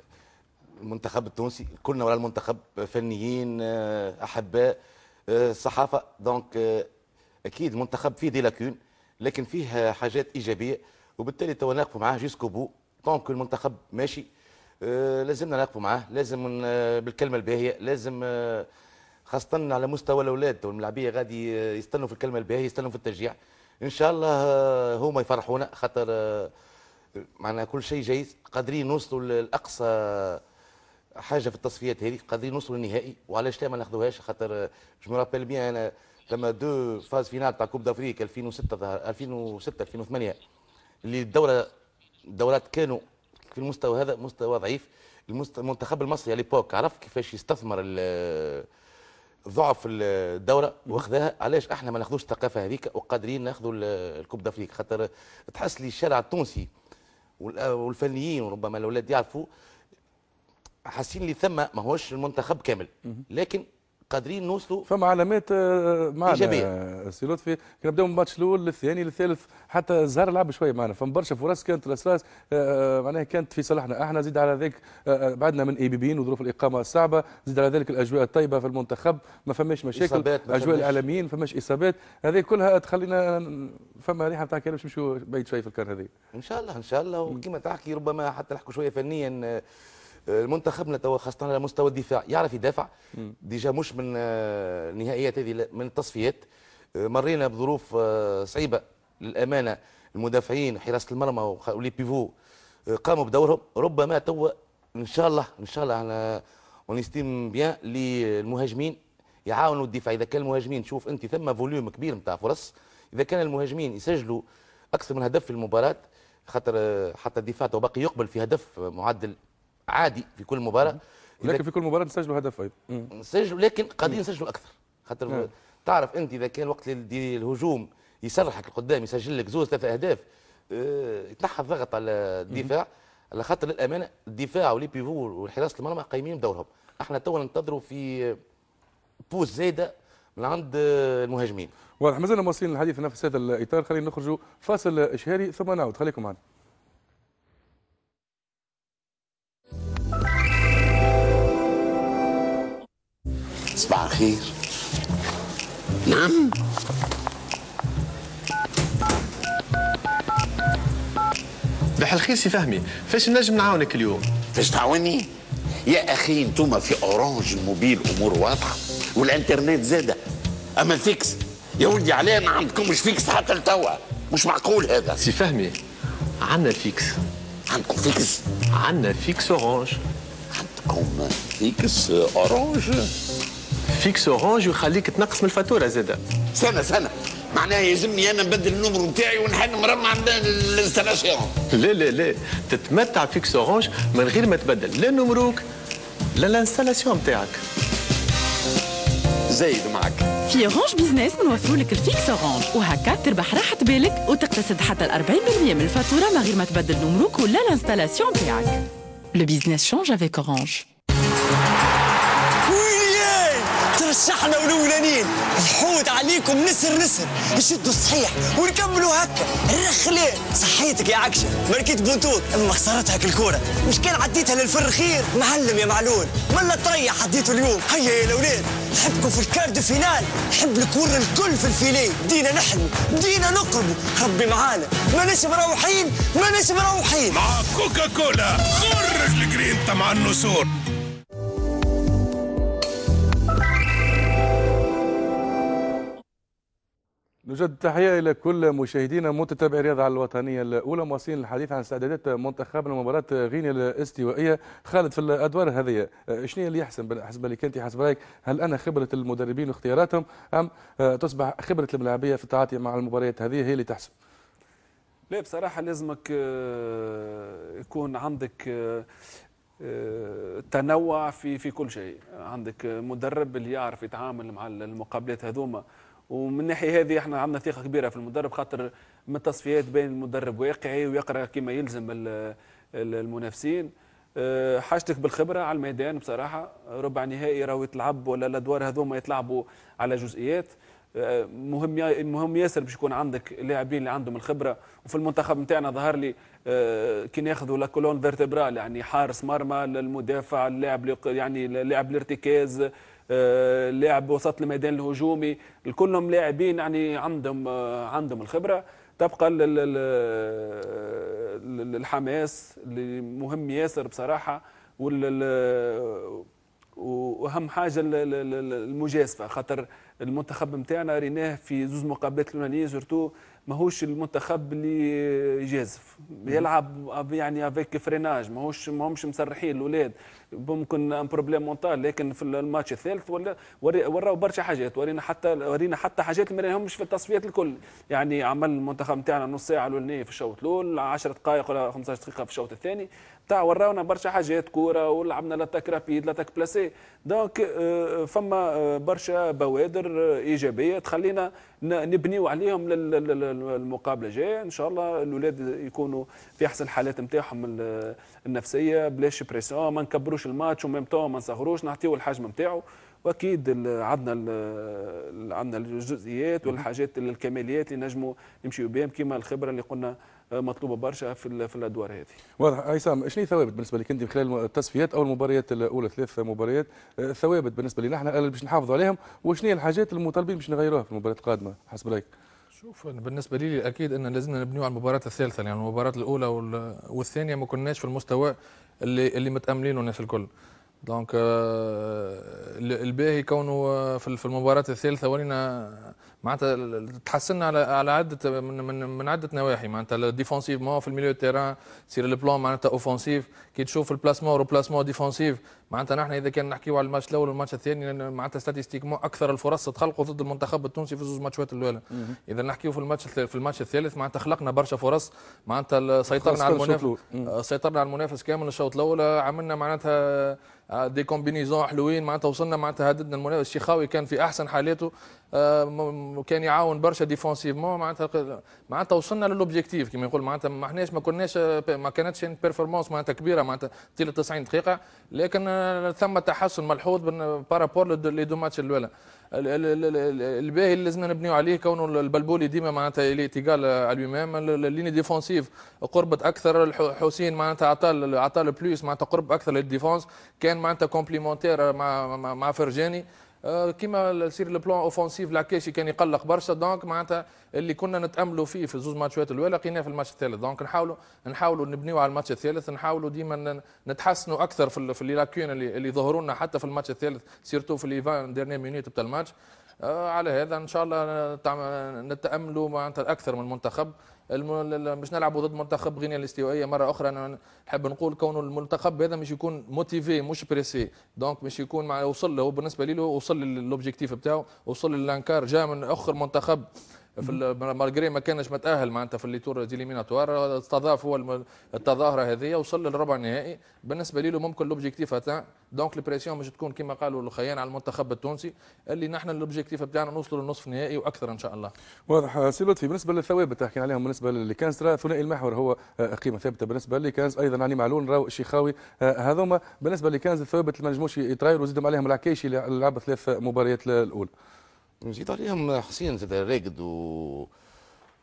المنتخب التونسي كلنا ولا المنتخب فنيين آه، احباء آه، صحافه دونك آه، اكيد المنتخب فيه دي لاكون لكن فيه حاجات ايجابيه وبالتالي تو نقفوا معاه جيسكو بو دونك المنتخب ماشي لازمنا نقفوا معاه لازم بالكلمه الباهيه لازم خاصه على مستوى الاولاد والملاعبيه غادي يستنوا في الكلمه الباهيه يستنوا في التشجيع ان شاء الله هما يفرحونا خاطر معناها كل شيء جيد قادرين نوصلوا لاقصى حاجه في التصفيات هذه قادرين نوصلوا النهائي وعلاش لا ما ناخذوهاش خاطر جو مرابيل بيان انا لما دو فاز فينال تاع كوب دافريك 2006 ظهر 2006 2008 اللي الدوره الدورات كانوا في المستوى هذا مستوى ضعيف المنتخب المصري على ليبوك عرف كيفاش يستثمر ضعف الدوره واخذها علاش احنا ما ناخذوش الثقافه هذيك وقادرين ناخذوا الكوب دافريك خاطر تحس لي الشارع التونسي والفنيين وربما الاولاد يعرفوا حاسين لي ثم ما هوش المنتخب كامل لكن قادرين نوصلوا فما علامات آه، معنا ايجابيه آه، سي لطفي نبداو من الماتش الاول للثاني للثالث حتى الزهر لعب شويه معنا فما برشا فرص كانت الاساس آه، معناها كانت في صالحنا احنا زيد على ذلك بعدنا من اي بي بي وظروف الاقامه الصعبه زيد على ذلك الاجواء الطيبه في المنتخب ما فماش مشاكل ما اجواء الاعلاميين ما فماش اصابات هذه كلها تخلينا فما ريحه نتاع كلام باش نمشيو بعيد شويه في الكار هذه ان شاء الله ان شاء الله وكما تحكي ربما حتى نحكوا شويه فنيا منتخبنا توا خاصه على مستوى الدفاع يعرف يدافع ديجا مش من النهائيات آه، هذه من التصفيات آه، مرينا بظروف آه، صعيبه للامانه المدافعين حراسه المرمى ولي بيفو قاموا بدورهم ربما توا ان شاء الله ان شاء الله انا ونستيم بيان للمهاجمين يعاونوا الدفاع اذا كان المهاجمين شوف انت ثم فوليوم كبير نتاع فرص اذا كان المهاجمين يسجلوا اكثر من هدف في المباراه خاطر حتى الدفاع تو باقي يقبل في هدف معدل عادي في كل مباراه لكن في كل مباراه نسجلوا هدف ايضا نسجلوا لكن قاعدين نسجلوا اكثر خاطر نعم. تعرف انت اذا كان وقت الهجوم يسرحك القدام يسجل لك زوز ثلاث اهداف آه، يتنحى الضغط على الدفاع على خاطر للامانه الدفاع ولي بيفو وحراسه المرمى قايمين بدورهم احنا تو ننتظروا في بوز زايده من عند المهاجمين واضح مازلنا مواصلين الحديث نفس هذا الاطار خلينا نخرجوا فاصل اشهاري ثم نعود خليكم معنا صباح الخير نعم صباح الخير سي فهمي فاش نجم نعاونك اليوم فاش تعاوني يا اخي انتوما في اورانج موبيل امور واضحه والانترنت زاده اما الفيكس يا ولدي علاه ما عندكمش فيكس حتى لتوا مش معقول هذا سي فهمي عندنا الفيكس عندكم فيكس عندنا فيكس اورانج عندكم فيكس اورانج فيكس اورانج ويخليك تنقص من الفاتوره زاده سنه سنه معناها يلزمني انا نبدل النمر نتاعي ونحل مرمى عند الانستلاسيون لا لا لا تتمتع فيكس اورانج من غير ما تبدل لا نمروك لا الانستلاسيون نتاعك زايد معك في اورانج بيزنس نوفر لك الفيكس اورانج وهكا تربح راحة بالك وتقتصد حتى ال 40% من الفاتورة من غير ما تبدل نمروك ولا الانستلاسيون نتاعك. Le business change avec Orange. سر الشحنة والأولانيين الحوت عليكم نسر نسر نشدوا الصحيح ونكملوا هكا الرخلين صحيتك يا عكشة مركيت بونتوت أما خسرتها الكورة مش كان عديتها للفرخير معلم يا معلول ولا تريح عديته اليوم هيا يا الأولاد نحبكم في الكارد فينال نحب الكورة الكل في الفيليه دينا نحن دينا نقربوا ربي معانا ماناش مروحين ماناش مروحين مع كوكا كولا خرج الجرين طمع النسور نجد تحية إلى كل مشاهدينا متتابعي الرياضة الوطنية الأولى مواصلين الحديث عن استعدادات منتخبنا لمباراة غينيا الاستوائية خالد في الأدوار هذه شنو اللي يحسن حسب اللي كنت حسب رأيك هل أنا خبرة المدربين واختياراتهم أم آه، تصبح خبرة الملاعبية في التعاطي مع المباريات هذه هي اللي تحسب؟ لا بصراحة لازمك آه، يكون عندك آه، تنوع في في كل شيء عندك مدرب اللي يعرف يتعامل مع المقابلات هذوما ومن الناحيه هذه احنا عندنا ثقه كبيره في المدرب خاطر من التصفيات بين المدرب واقعي ويقرا كما يلزم المنافسين أه، حاجتك بالخبره على الميدان بصراحه ربع نهائي راهو يتلعب ولا الادوار هذوما يتلعبوا على جزئيات أه، مهم المهم ياسر باش يكون عندك اللاعبين اللي عندهم الخبره وفي المنتخب نتاعنا ظهر لي أه، كي ناخذوا لا كولون فيرتبرال يعني حارس مرمى للمدافع اللاعب يعني لاعب الارتكاز آه، لاعب وسط الميدان الهجومي كلهم لاعبين يعني عندهم آه، عندهم الخبره تبقى آه، الحماس اللي مهم ياسر بصراحه واهم حاجه المجازفه خاطر المنتخب نتاعنا ريناه في زوز مقابلات اليونانيه سورتو ماهوش المنتخب اللي يجازف يلعب يعني افيك فريناج ماهوش ماهمش مسرحين الاولاد ممكن ان بروبليم مونتال لكن في الماتش الثالث ولا وراو برشا حاجات ورينا حتى ورينا حتى حاجات ما لهمش في التصفيات الكل يعني عمل المنتخب نتاعنا نص ساعه الاولانيه في الشوط الاول 10 دقائق ولا 15 دقيقه في الشوط الثاني تاع وراونا برشا حاجات كوره ولعبنا لاتاك رابيد لاتاك بلاسي آه، دونك فما آه، برشا بوادر آه، ايجابيه تخلينا نبنيو عليهم للمقابله الجايه ان شاء الله الاولاد يكونوا في احسن الحالات نتاعهم النفسيه بلاش بريسيون ما نكبروش نكملوش الماتش وميم تو ما نصغروش نعطيو الحجم نتاعو واكيد عندنا عندنا الجزئيات والحاجات الكماليات اللي نجموا نمشيو بهم كما الخبره اللي قلنا آه، مطلوبه برشا في في الادوار هذه. واضح عصام شنو الثوابت بالنسبه لك انت من خلال التصفيات او المباريات الاولى ثلاث مباريات آه، ثوابت بالنسبه لنا احنا باش نحافظوا عليهم وشنو الحاجات المطالبين باش نغيروها في المباريات القادمه حسب رايك؟ شوف أنا بالنسبه لي اكيد ان لازمنا نبنيو على المباراه الثالثه يعني المباراه الاولى والثانيه ما كناش في المستوى اللي اللي متاملينه الناس الكل دونك آه، الباهي كونه في المباراه الثالثه ولينا معناتها تحسنا على على عده من من, من عده نواحي معناتها ديفونسيفمون في الميليو تيران سير البلان معناتها اوفونسيف كي تشوف البلاسمون روبلاسمون ديفونسيف معناتها نحن اذا كان نحكيو على الماتش الاول والماتش الثاني معناتها ستاتيستيكمون اكثر الفرص تخلقوا ضد المنتخب التونسي في زوج ماتشات الاولى اذا نحكيو في الماتش في الماتش الثالث معناتها خلقنا برشا فرص معناتها سيطرنا على المنافس سيطرنا على المنافس كامل الشوط الاول عملنا معناتها آه، دي كومبينيزون حلوين معناتها وصلنا معناتها هددنا المنافس الشيخاوي كان في احسن حالاته آه، كان يعاون برشا ديفونسيفمون معناتها معناتها وصلنا للوبجيكتيف كما يقول معناتها ما احناش ما كناش آه، ما كانتش بيرفورمانس معناتها كبيره معناتها طيله 90 دقيقه لكن ثم تحسن ملحوظ بارابور لي دو ماتش الاولى الباهي اللي لازمنا نبنيو عليه كونه البلبولي ديما معناتها الاتقال على الامام ليني ديفونسيف قربت اكثر حسين معناتها عطى عطى بلوس معناتها قرب اكثر للديفونس كان معناتها كومبليمونتير مع مع فرجاني آه، كيما السير البلان اوفونسيف لاكاشي كان يقلق برشا دونك معناتها اللي كنا نتاملوا فيه في زوج ماتشات الاولى لقيناه في الماتش الثالث دونك نحاولوا نحاولوا نبنيوا على الماتش الثالث نحاولوا ديما نتحسنوا اكثر في اللي لاكون اللي, اللي ظهروا لنا حتى في الماتش الثالث سيرتو في ليفان ديرني مينيت بتاع الماتش آه، على هذا ان شاء الله نتاملوا معناتها اكثر من منتخب مش نلعبوا ضد منتخب غينيا الاستوائيه مره اخرى انا نحب نقول كونه المنتخب هذا مش يكون موتيفي مش بريسي دونك مش يكون مع وصل له بالنسبه لي له وصل للوبجيكتيف بتاعه وصل للانكار جاء من اخر منتخب في مالغري ما كانش متاهل معناتها في اللي تور ديليميناتوار استضاف هو التظاهره هذه وصل للربع النهائي بالنسبه له ممكن لوبجيكتيف تاع دونك البريسيون مش تكون كما قالوا الخيان على المنتخب التونسي اللي نحن الاوبجيكتيف بتاعنا نوصلوا للنصف النهائي واكثر ان شاء الله. واضح سي لطفي بالنسبه للثوابت تحكي عليهم بالنسبه لكانس ثنائي المحور هو آه، قيمه ثابته بالنسبه لكانس ايضا علي معلول راو الشيخاوي آه، هذوما بالنسبه لكانز الثوابت اللي ما نجموش يتغيروا زيدهم عليهم العكيشي اللي لعب ثلاث مباريات الاولى. نزيد عليهم حسين زاد راقد و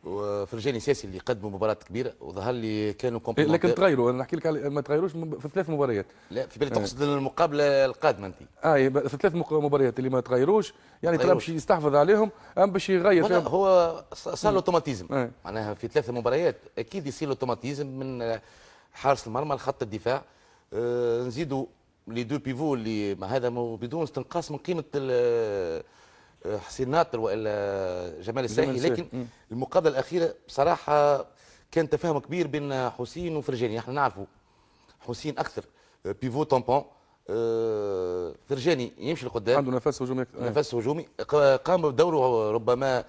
وفرجاني ساسي اللي قدموا مباراه كبيره وظهر لي كانوا كومبلمنتير إيه، لكن تغيروا انا نحكي لك ما تغيروش في ثلاث مباريات لا في بالي آه. تقصد آه. المقابله القادمه انت اه إيه، في ثلاث مباريات اللي ما تغيروش يعني ترى باش يستحفظ عليهم ام باش يغير فيهم هو صار له اوتوماتيزم آه. معناها في ثلاث مباريات اكيد يصير اوتوماتيزم من آه، حارس المرمى لخط الدفاع آه نزيدوا لي دو بيفو اللي ما هذا بدون استنقاص من قيمه حسين ناطر والا جمال الساهي لكن المقابله الاخيره بصراحه كان تفاهم كبير بين حسين وفرجاني احنا نعرفوا حسين اكثر بيفو آه، تومبون آه، فرجاني يمشي لقدام عنده نفس هجومي نفس هجومي قام بدوره ربما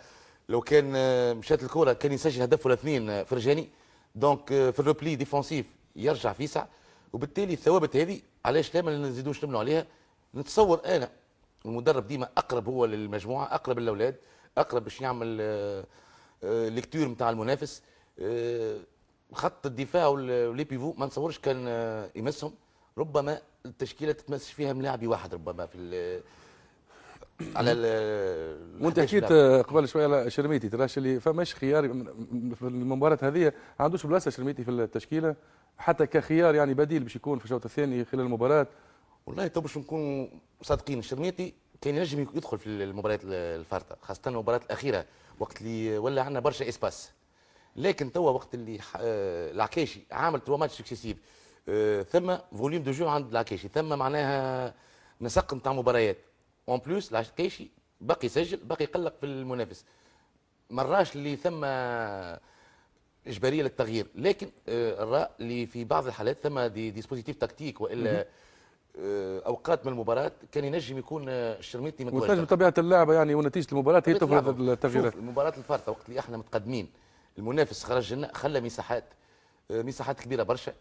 لو كان آه، مشات الكره كان يسجل هدف ولا اثنين فرجاني دونك في الروبلي ديفونسيف يرجع فيسع وبالتالي الثوابت هذه علاش لا ما نزيدوش نبنوا عليها نتصور انا المدرب ديما اقرب هو للمجموعه اقرب للاولاد اقرب باش يعمل ليكتور آه، نتاع آه، المنافس آه، خط الدفاع ولي بيفو ما نصورش كان يمسهم ربما التشكيله تتمسش فيها من واحد ربما في على وانت حكيت قبل شويه على شرميتي تراش اللي فماش خيار في المباراه هذه ما عندوش بلاصه شرميتي في التشكيله حتى كخيار يعني بديل باش يكون في الشوط الثاني خلال المباراه والله تو باش نكونوا صادقين الشرميطي كان ينجم يدخل في المباريات الفارطه خاصه المباراه الاخيره وقت اللي ولا عندنا برشا اسباس لكن توا وقت اللي آه، العكاشي عامل توا ماتش سكسيسيف آه، ثم فوليوم دو جو عند العكاشي ثم معناها نسق نتاع مباريات اون بلوس العكاشي باقي يسجل باقي يقلق في المنافس مراش اللي ثم اجباريه للتغيير لكن آه، الراء اللي في بعض الحالات ثم دي ديسبوزيتيف تكتيك والا آه، اوقات من المباراه كان ينجم يكون الشرميطي آه، متواجد وتنجم طبيعه اللعبه يعني ونتيجه المباراه هي تفرض التغييرات المباراه الفارطه وقت اللي احنا متقدمين المنافس خرج لنا خلى مساحات آه، مساحات كبيره برشا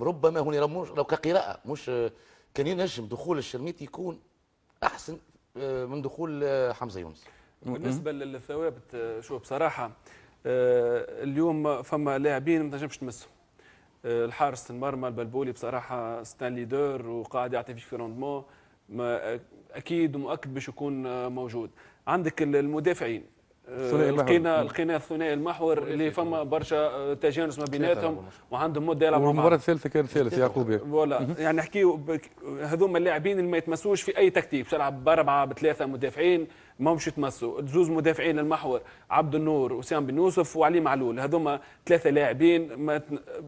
ربما هنا رموش لو كقراءه مش كان ينجم دخول الشرميطي يكون احسن من دخول حمزه يونس بالنسبه للثوابت شوف بصراحه اليوم فما لاعبين ما تنجمش تمسهم آه، الحارس المرمى البلبولي بصراحه ستانلي دور وقاعد يعطي في روندمون آه، اكيد ومؤكد باش يكون آه، موجود عندك المدافعين لقينا لقينا الثنائي المحور اللي فما برشا تجانس ما بيناتهم وعندهم مده يلعبوا والمباراه الثالثه كان ثالث يعقوب فوالا يعني نحكيو هذوما اللاعبين اللي ما يتمسوش في اي تكتيك تلعب باربعه بثلاثه مدافعين ما مش تمسوا زوز مدافعين المحور عبد النور وسام بن يوسف وعلي معلول هذوما ثلاثه لاعبين ما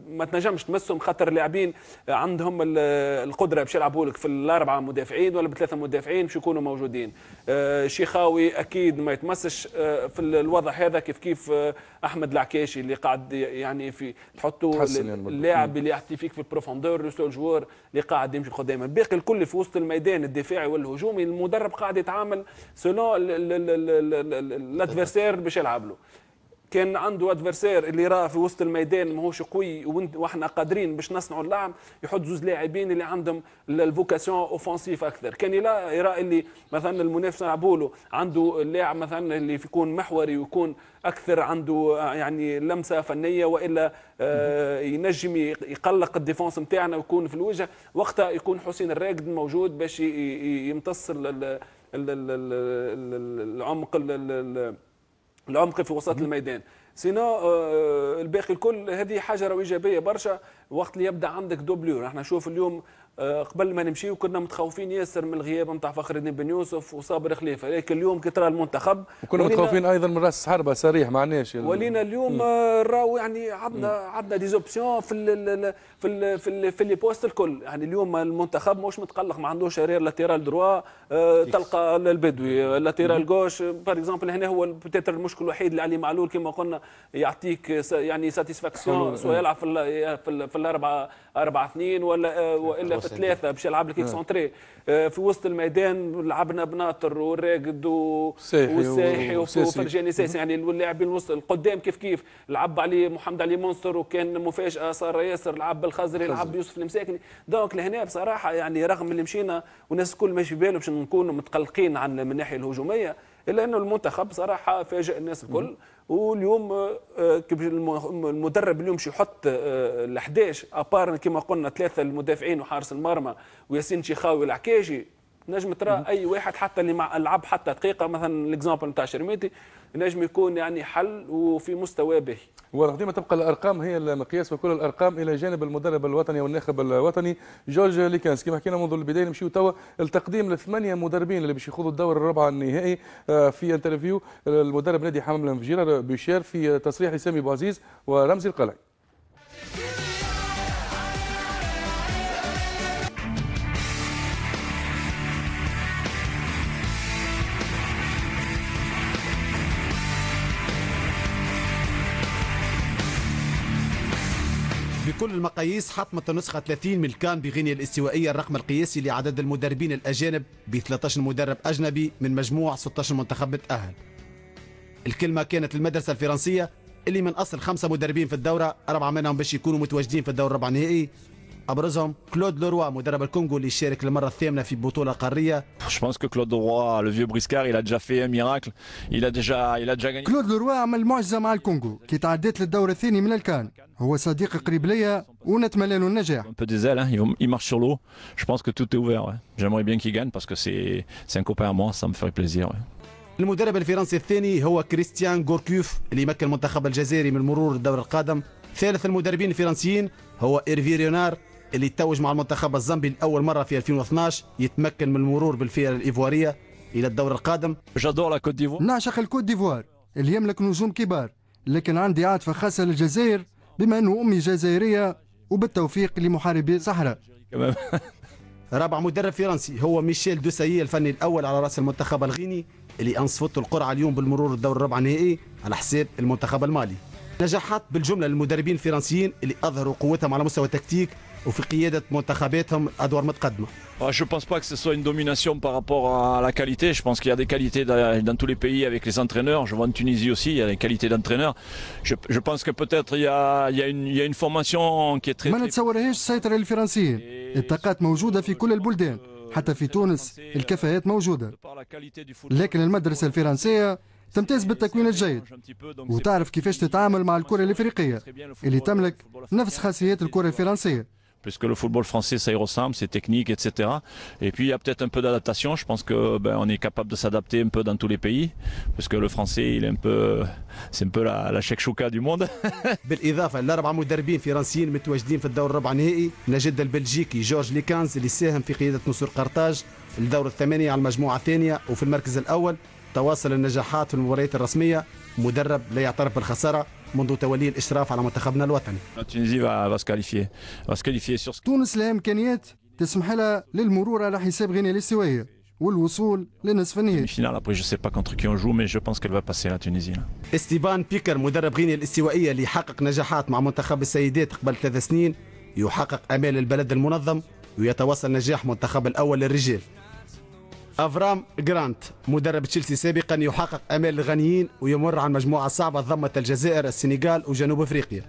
ما تنجمش تمسهم خاطر لاعبين عندهم القدره باش يلعبوا لك في الاربعه مدافعين ولا بثلاثه مدافعين باش يكونوا موجودين آه، شيخاوي اكيد ما يتمسش آه، في الوضع هذا كيف كيف آه، احمد العكاشي اللي قاعد يعني في تحطوا يعني اللاعب اللي يعطي فيك في البروفوندور يسلو اللي قاعد يمشي قدام الباقي الكل في وسط الميدان الدفاعي والهجومي المدرب قاعد يتعامل سولون الادفيرسير باش يلعب له كان عنده ادفيرسير اللي راه في وسط الميدان ماهوش قوي واحنا قادرين باش نصنعوا اللعب يحط زوز لاعبين اللي عندهم الفوكاسيون اوفنسيف اكثر كان يرى اللي مثلا المنافس يلعبوا له عنده اللاعب مثلا اللي يكون محوري ويكون اكثر عنده يعني لمسه فنيه والا آه، ينجم يقلق الديفونس نتاعنا ويكون في الوجه وقتها يكون حسين الراقد موجود باش يمتص العمق العمق في وسط الميدان سينا آه، آه، الباقي الكل هذه حاجه ايجابيه برشا وقت اللي يبدا عندك دوبلور احنا نشوف اليوم آه، قبل ما نمشيو كنا متخوفين ياسر من الغياب نتاع فخر الدين بن يوسف وصابر خليفه لكن اليوم كي ترى المنتخب وكنا متخوفين ايضا من راس حربه صريح معناش ولينا اليوم آه، راهو يعني عندنا عندنا ديزوبسيون في الـ في الـ في, الـ في لي بوست الكل يعني اليوم المنتخب مش متقلق ما عندوش رير لاتيرال دروا تلقى البدوي لاتيرال جوش بار اكزومبل هنا هو بتيتر المشكل الوحيد اللي علي معلول كما قلنا يعطيك يعني ساتيسفاكسيون سواء يلعب في, في الاربعه 4 2 ولا آه، والا في 3 باش يلعب لك آه. اكسونتري آه، في وسط الميدان لعبنا بناطر وراقد والساحي وفرجاني ساسي يعني اللاعبين الوسط القدام كيف كيف لعب عليه محمد علي منصور وكان مفاجاه صار ياسر لعب بالخزري لعب يوسف المساكني دونك لهنا بصراحه يعني رغم اللي مشينا والناس الكل ماشي بالهم باش نكونوا متقلقين عن من الناحيه الهجوميه الا انه المنتخب صراحه فاجئ الناس الكل م. واليوم آه، المدرب اليوم باش يحط آه، ال 11 ابار كما قلنا ثلاثه المدافعين وحارس المرمى وياسين شيخاوي العكاجي نجم ترى اي واحد حتى اللي مع العب حتى دقيقه مثلا الاكزامبل نتاع شرميتي نجم يكون يعني حل وفي مستوى باهي. وديما تبقى الارقام هي المقياس وكل الارقام الى جانب المدرب الوطني والناخب الوطني جورج ليكانس كما حكينا منذ البدايه نمشيو توا التقديم لثمانيه مدربين اللي باش يخوضوا الدور الرابع النهائي آه، في انترفيو المدرب نادي حمام الانفجيره بيشير في تصريح سامي بوعزيز ورمزي القلعي. كل المقاييس حطمت النسخة 30 من كان بغينيا الاستوائية الرقم القياسي لعدد المدربين الأجانب ب 13 مدرب أجنبي من مجموع 16 منتخب متأهل الكلمة كانت المدرسة الفرنسية اللي من أصل خمسة مدربين في الدورة أربعة منهم باش يكونوا متواجدين في الدور الربع النهائي ابرزهم كلود لوروا مدرب الكونغو اللي شارك للمره الثامنه في بطوله قاريه Je pense que Claude Leroy, le vieux briscard, il a déjà fait un miracle. Il a déjà il a déjà gagné. كلود لوروا عمل معجزه مع الكونغو كي تعديت للدور الثاني من الكان هو صديق قريب ليا ونتمنى له النجاح. Un peu des ailes, hein. il marche sur l'eau. Je pense que tout est ouvert. Ouais. J'aimerais bien qu'il gagne parce que c'est c'est un copain à moi, ça me ferait plaisir. Ouais. المدرب الفرنسي الثاني هو كريستيان غوركيوف اللي يمكن المنتخب الجزائري من مرور الدور القادم ثالث المدربين الفرنسيين هو إيرفي ريونار اللي توج مع المنتخب الزامبي لاول مره في 2012 يتمكن من المرور بالفئه الايفواريه الى الدور القادم جادور الكوت ديفوار نعشق الكوت ديفوار اللي يملك نجوم كبار لكن عندي عاطفه خاصه للجزائر بما انه امي جزائريه وبالتوفيق لمحاربي الصحراء رابع مدرب فرنسي هو ميشيل دوسايي الفني الاول على راس المنتخب الغيني اللي انصفته القرعه اليوم بالمرور الدور الربع النهائي على حساب المنتخب المالي نجاحات بالجمله للمدربين الفرنسيين اللي اظهروا قوتهم على مستوى التكتيك وفي قياده منتخباتهم ادوار متقدمه Je ne pense pas que ce soit une domination par rapport à la qualité. Je pense qu'il y a des qualités dans, dans, tous les pays avec les entraîneurs. Je vois en Tunisie aussi, il y a des qualités d'entraîneurs. Je, je, pense que peut-être il, il, il, y a une formation qui est très... ما نتصورهاش السيطرة الفرنسية. الطاقات موجودة في كل البلدان. حتى في تونس الكفاءات موجودة. لكن المدرسة الفرنسية تمتاز بالتكوين الجيد وتعرف كيفاش تتعامل مع الكرة الإفريقية اللي تملك نفس خاصيات الكرة الفرنسية. puisque le football français, ça y ressemble, c'est technique, etc. Et puis il y a peut-être un peu d'adaptation. Je pense que ben, on est capable de s'adapter un peu dans tous les pays, parce que le français, il est un peu, c'est un peu la, la chouka du monde. بالإضافة لأربعة مدربين فرنسيين متواجدين في الدور الربع نهائي نجد البلجيكي جورج ليكانز اللي ساهم في قيادة نصر قرطاج الدور الثمانيه على المجموعة الثانية وفي المركز الاول تواصل النجاحات في المباريات الرسمية مدرب لا يعترف بالخسارة منذ تولي الإشراف على منتخبنا الوطني تونس لها إمكانيات تسمح لها للمرور على حساب غينيا الاستوائية والوصول لنصف النهائي. استيفان بيكر مدرب غينيا الاستوائية اللي حقق نجاحات مع منتخب السيدات قبل ثلاث سنين يحقق أمال البلد المنظم ويتواصل نجاح منتخب الأول للرجال أفرام جرانت مدرب تشيلسي سابقا يحقق أمال الغنيين ويمر عن مجموعة صعبة ضمت الجزائر السنغال وجنوب أفريقيا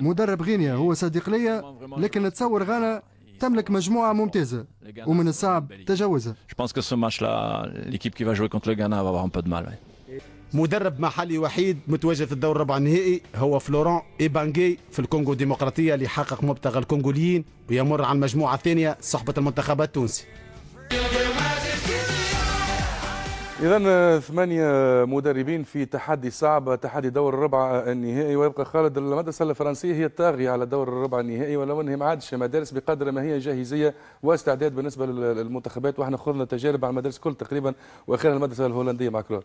مدرب غينيا هو صديق ليا لكن نتصور غانا تملك مجموعة ممتازة ومن الصعب تجاوزها. Je pense que ce match-là, l'équipe qui va jouer contre le Ghana va avoir un peu de mal. Ouais. مدرب محلي وحيد متواجد في الدور الربع النهائي هو فلوران ايبانغي في الكونغو الديمقراطية اللي حقق مبتغى الكونغوليين ويمر على المجموعة الثانية صحبة المنتخب التونسي إذا ثمانية مدربين في تحدي صعب تحدي دور الربع النهائي ويبقى خالد المدرسة الفرنسية هي الطاغية على دور الربع النهائي ولو أنها ما عادش مدارس بقدر ما هي جاهزية واستعداد بالنسبة للمنتخبات وإحنا خذنا تجارب على المدارس كل تقريبا وأخيرا المدرسة الهولندية مع كلور.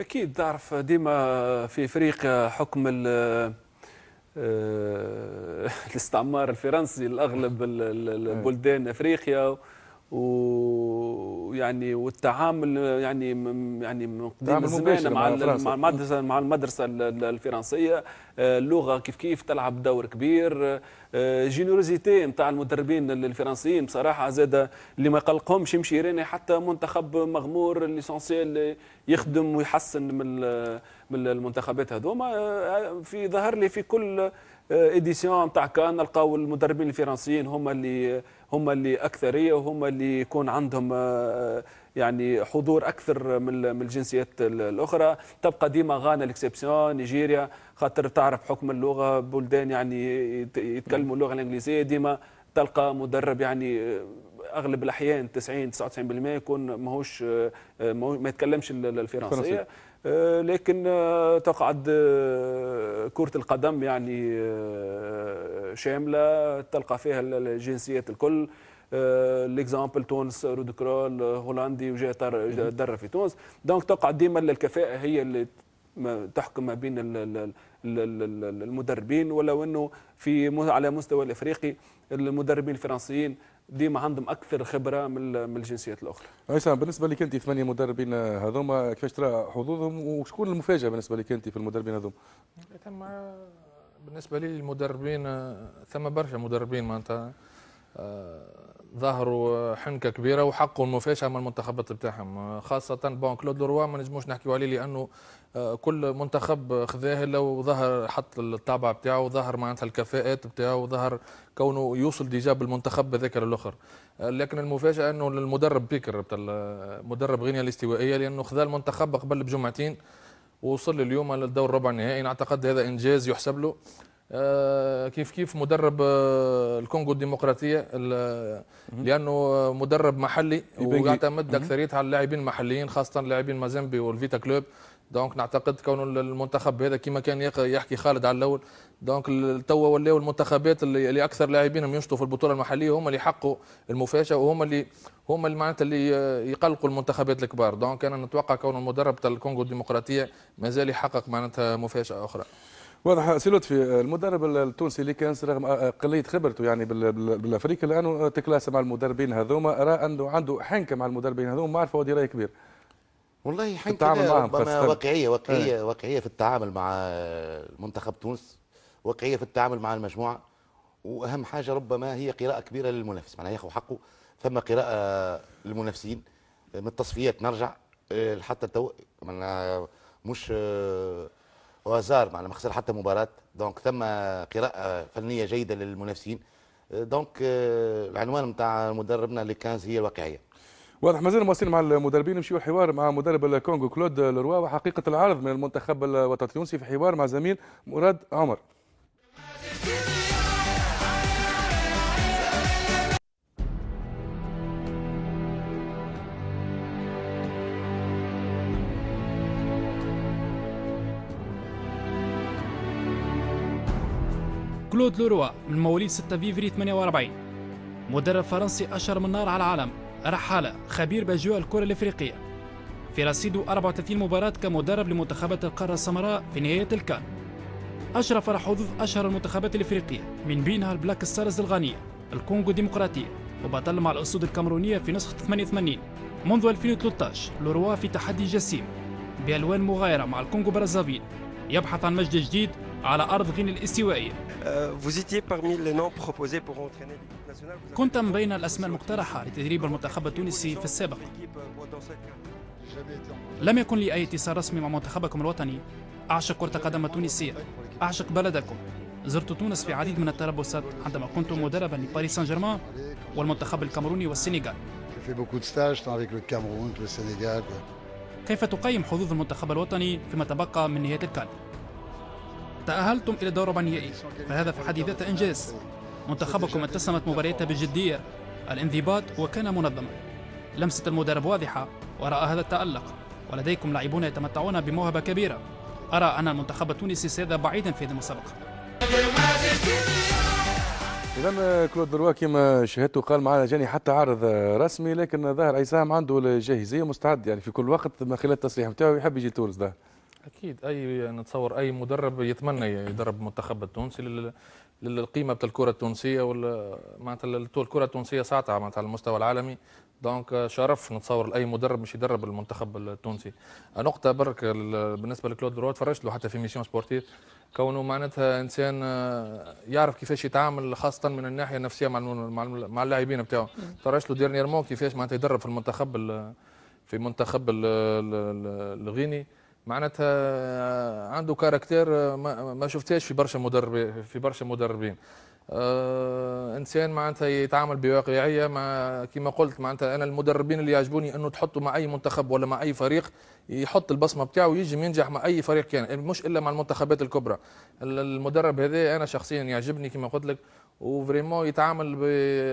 اكيد تعرف ديما في افريقيا حكم آه، الاستعمار الفرنسي الاغلب إيه. البلدان افريقيا ويعني والتعامل يعني يعني من قديم الزمان مع مع المدرسه مع المدرسه الفرنسيه آه، اللغه كيف كيف تلعب دور كبير آه، جينيروزيتي نتاع المدربين الفرنسيين بصراحه زاد اللي ما قلقهمش يمشي راني حتى منتخب مغمور ليسونسيال يخدم ويحسن من من المنتخبات هذوما آه، في ظهر لي في كل اديسيون نتاع كان نلقاو المدربين الفرنسيين هما اللي هم اللي اكثريه وهم اللي يكون عندهم آه، يعني حضور اكثر من الجنسيات الاخرى تبقى ديما غانا الاكسبسيون نيجيريا خاطر تعرف حكم اللغه بلدان يعني يتكلموا اللغه الانجليزيه ديما تلقى مدرب يعني آه، اغلب الاحيان 90 99% يكون ماهوش آه، ما يتكلمش الفرنسيه آه، لكن آه، تقعد آه، كرة القدم يعني شاملة تلقى فيها الجنسيات الكل ليكزامبل تونس رود كرول هولندي وجا در في تونس دونك تقعد ديما الكفاءة هي اللي تحكم ما بين المدربين ولو انه في على مستوى الافريقي المدربين الفرنسيين ديما عندهم اكثر خبره من الجنسيات الاخرى. هيثم بالنسبه لك انت ثمانيه مدربين هذوما كيفاش ترى حظوظهم وشكون المفاجاه بالنسبه لك انت في المدربين هذوما؟ ثم بالنسبه لي المدربين ثم برشا مدربين معناتها آه، ظهروا حنكه كبيره وحقوا المفاجاه من المنتخبات بتاعهم آه، خاصه بون كلود لوروا ما نجموش نحكيوا عليه لانه كل منتخب خذاه لو ظهر حط الطابع بتاعه وظهر معناتها الكفاءات بتاعه وظهر كونه يوصل ديجا بالمنتخب هذاك للاخر لكن المفاجاه انه المدرب بيكر بتاع مدرب غينيا الاستوائيه لانه خذا المنتخب قبل بجمعتين ووصل اليوم للدور ربع النهائي نعتقد هذا انجاز يحسب له آه، كيف كيف مدرب آه، الكونغو الديمقراطيه لانه مدرب محلي ويعتمد اكثريتها على اللاعبين المحليين خاصه اللاعبين مازيمبي والفيتا كلوب دونك نعتقد كون المنتخب هذا كما كان يحكي خالد على الاول دونك توا ولاو المنتخبات اللي, اللي اكثر لاعبينهم ينشطوا في البطوله المحليه هما اللي حقوا المفاجاه وهما اللي هما اللي معناتها اللي يقلقوا المنتخبات الكبار دونك انا نتوقع كون المدرب تاع الكونغو الديمقراطيه مازال يحقق معناتها مفاجاه اخرى واضح سي لطفي المدرب التونسي اللي كان رغم آه، قليه خبرته يعني بالافريقيا لانه تكلاس مع المدربين هذوما راه انه عنده حنكه مع المدربين هذوما معرفه ودرايه كبير والله حين كده ربما واقعيه إيه. واقعيه واقعيه في التعامل مع منتخب تونس واقعيه في التعامل مع المجموعه واهم حاجه ربما هي قراءه كبيره للمنافس معناها ياخذ حقه ثم قراءه للمنافسين من التصفيات نرجع آه، حتى تو مش آه، وزار معناها ما خسر حتى مباراه دونك ثم قراءه فنيه جيده للمنافسين آه، دونك العنوان نتاع مدربنا اللي كانز هي الواقعيه واضح مازال مواصلين مع المدربين نمشيو الحوار مع مدرب الكونغو كلود لروا وحقيقه العرض من المنتخب الوطني التونسي في حوار مع زميل مراد عمر كلود لوروا من مواليد 6 فيفري 48 مدرب فرنسي أشهر من نار على العالم رحالة خبير بجوع الكرة الإفريقية في رصيد 34 مباراة كمدرب لمنتخبات القارة السمراء في نهاية الكان أشرف على حظوظ أشهر المنتخبات الإفريقية من بينها البلاك ستارز الغانية الكونغو الديمقراطية وبطل مع الأسود الكاميرونية في نسخة 88 منذ 2013 لوروا في تحدي جسيم بألوان مغايرة مع الكونغو برازافيل يبحث عن مجد جديد على أرض غين الاستوائية كنت من بين الأسماء المقترحة لتدريب المنتخب التونسي في السابق euh, لم يكن لي أي اتصال رسمي مع منتخبكم الوطني أعشق كرة قدم التونسية أعشق بلدكم زرت تونس في عديد من التربصات عندما كنت مدربا لباريس سان جيرمان والمنتخب الكاميروني والسنغال كيف تقيم حظوظ المنتخب الوطني فيما تبقى من نهاية الكان؟ تأهلتم إلى دور النهائي إيه. فهذا في حد ذاته إنجاز منتخبكم اتسمت مبارياته بالجدية الانضباط وكان منظما لمسة المدرب واضحة وراء هذا التألق ولديكم لاعبون يتمتعون بموهبة كبيرة أرى أن المنتخب التونسي سيذهب بعيدا في هذه المسابقة إذا كلود دروا كما شاهدتوا قال معنا جاني حتى عرض رسمي لكن ظاهر عصام عنده الجاهزية مستعد يعني في كل وقت ما خلال التصريح نتاعو يحب يجي تونس ده اكيد اي نتصور اي مدرب يتمنى يدرب منتخب التونسي للقيمه بتاع الكره التونسيه ولا معناتها الكره التونسيه ساعتها معناتها على المستوى العالمي دونك euh, شرف نتصور لاي مدرب باش يدرب المنتخب التونسي نقطه برك بالنسبه لكلود روا تفرجت له حتى في ميسيون سبورتيف كونه معناتها انسان آه، يعرف كيفاش يتعامل خاصه من الناحيه النفسيه مع مع اللاعبين بتاعه تفرجت له ديرنييرمون كيفاش معناتها يدرب في المنتخب في منتخب الغيني معناتها عنده كاركتير ما شفتهاش في برشا مدربين في برشا مدربين آه انسان معناتها يتعامل بواقعيه مع كما قلت معناتها انا المدربين اللي يعجبوني انه تحطه مع اي منتخب ولا مع اي فريق يحط البصمه بتاعه ويجم ينجح مع اي فريق كان مش الا مع المنتخبات الكبرى المدرب هذا انا شخصيا يعجبني كما قلت لك وفريمون يتعامل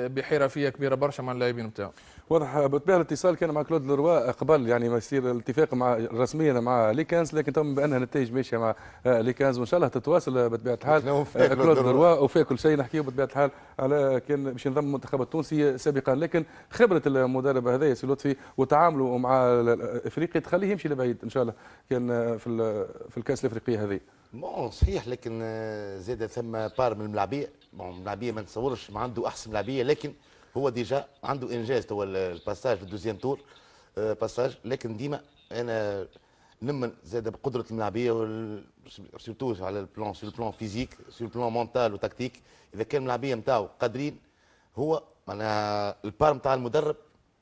بحرفيه كبيره برشا مع اللاعبين نتاعو واضح بالطبيعه الاتصال كان مع كلود لروا قبل يعني ما يصير الاتفاق مع رسميا مع ليكانز لكن تم بانها النتائج ماشيه مع آه، ليكانز وان شاء الله تتواصل بطبيعه الحال آه، كلود لروا وفي كل شيء نحكيه بطبيعه الحال على كان باش ينضم المنتخب التونسي سابقا لكن خبره المدرب هذايا سي لطفي وتعامله مع افريقيا تخليه يمشي لبعيد ان شاء الله كان آه، في في الكاس الافريقيه هذه بون صحيح لكن آه، زاد ثم بار من الملاعبيه بون الملاعبيه ما نتصورش ما عنده احسن ملاعبيه لكن هو ديجا عنده انجاز تو الباساج الدوزيام تور آه، باساج لكن ديما انا نمن زاد بقدره الملاعبيه سيرتو على البلان سير البلان فيزيك سير البلان مونتال وتكتيك اذا كان الملاعبيه نتاعو قادرين هو معناها البار نتاع المدرب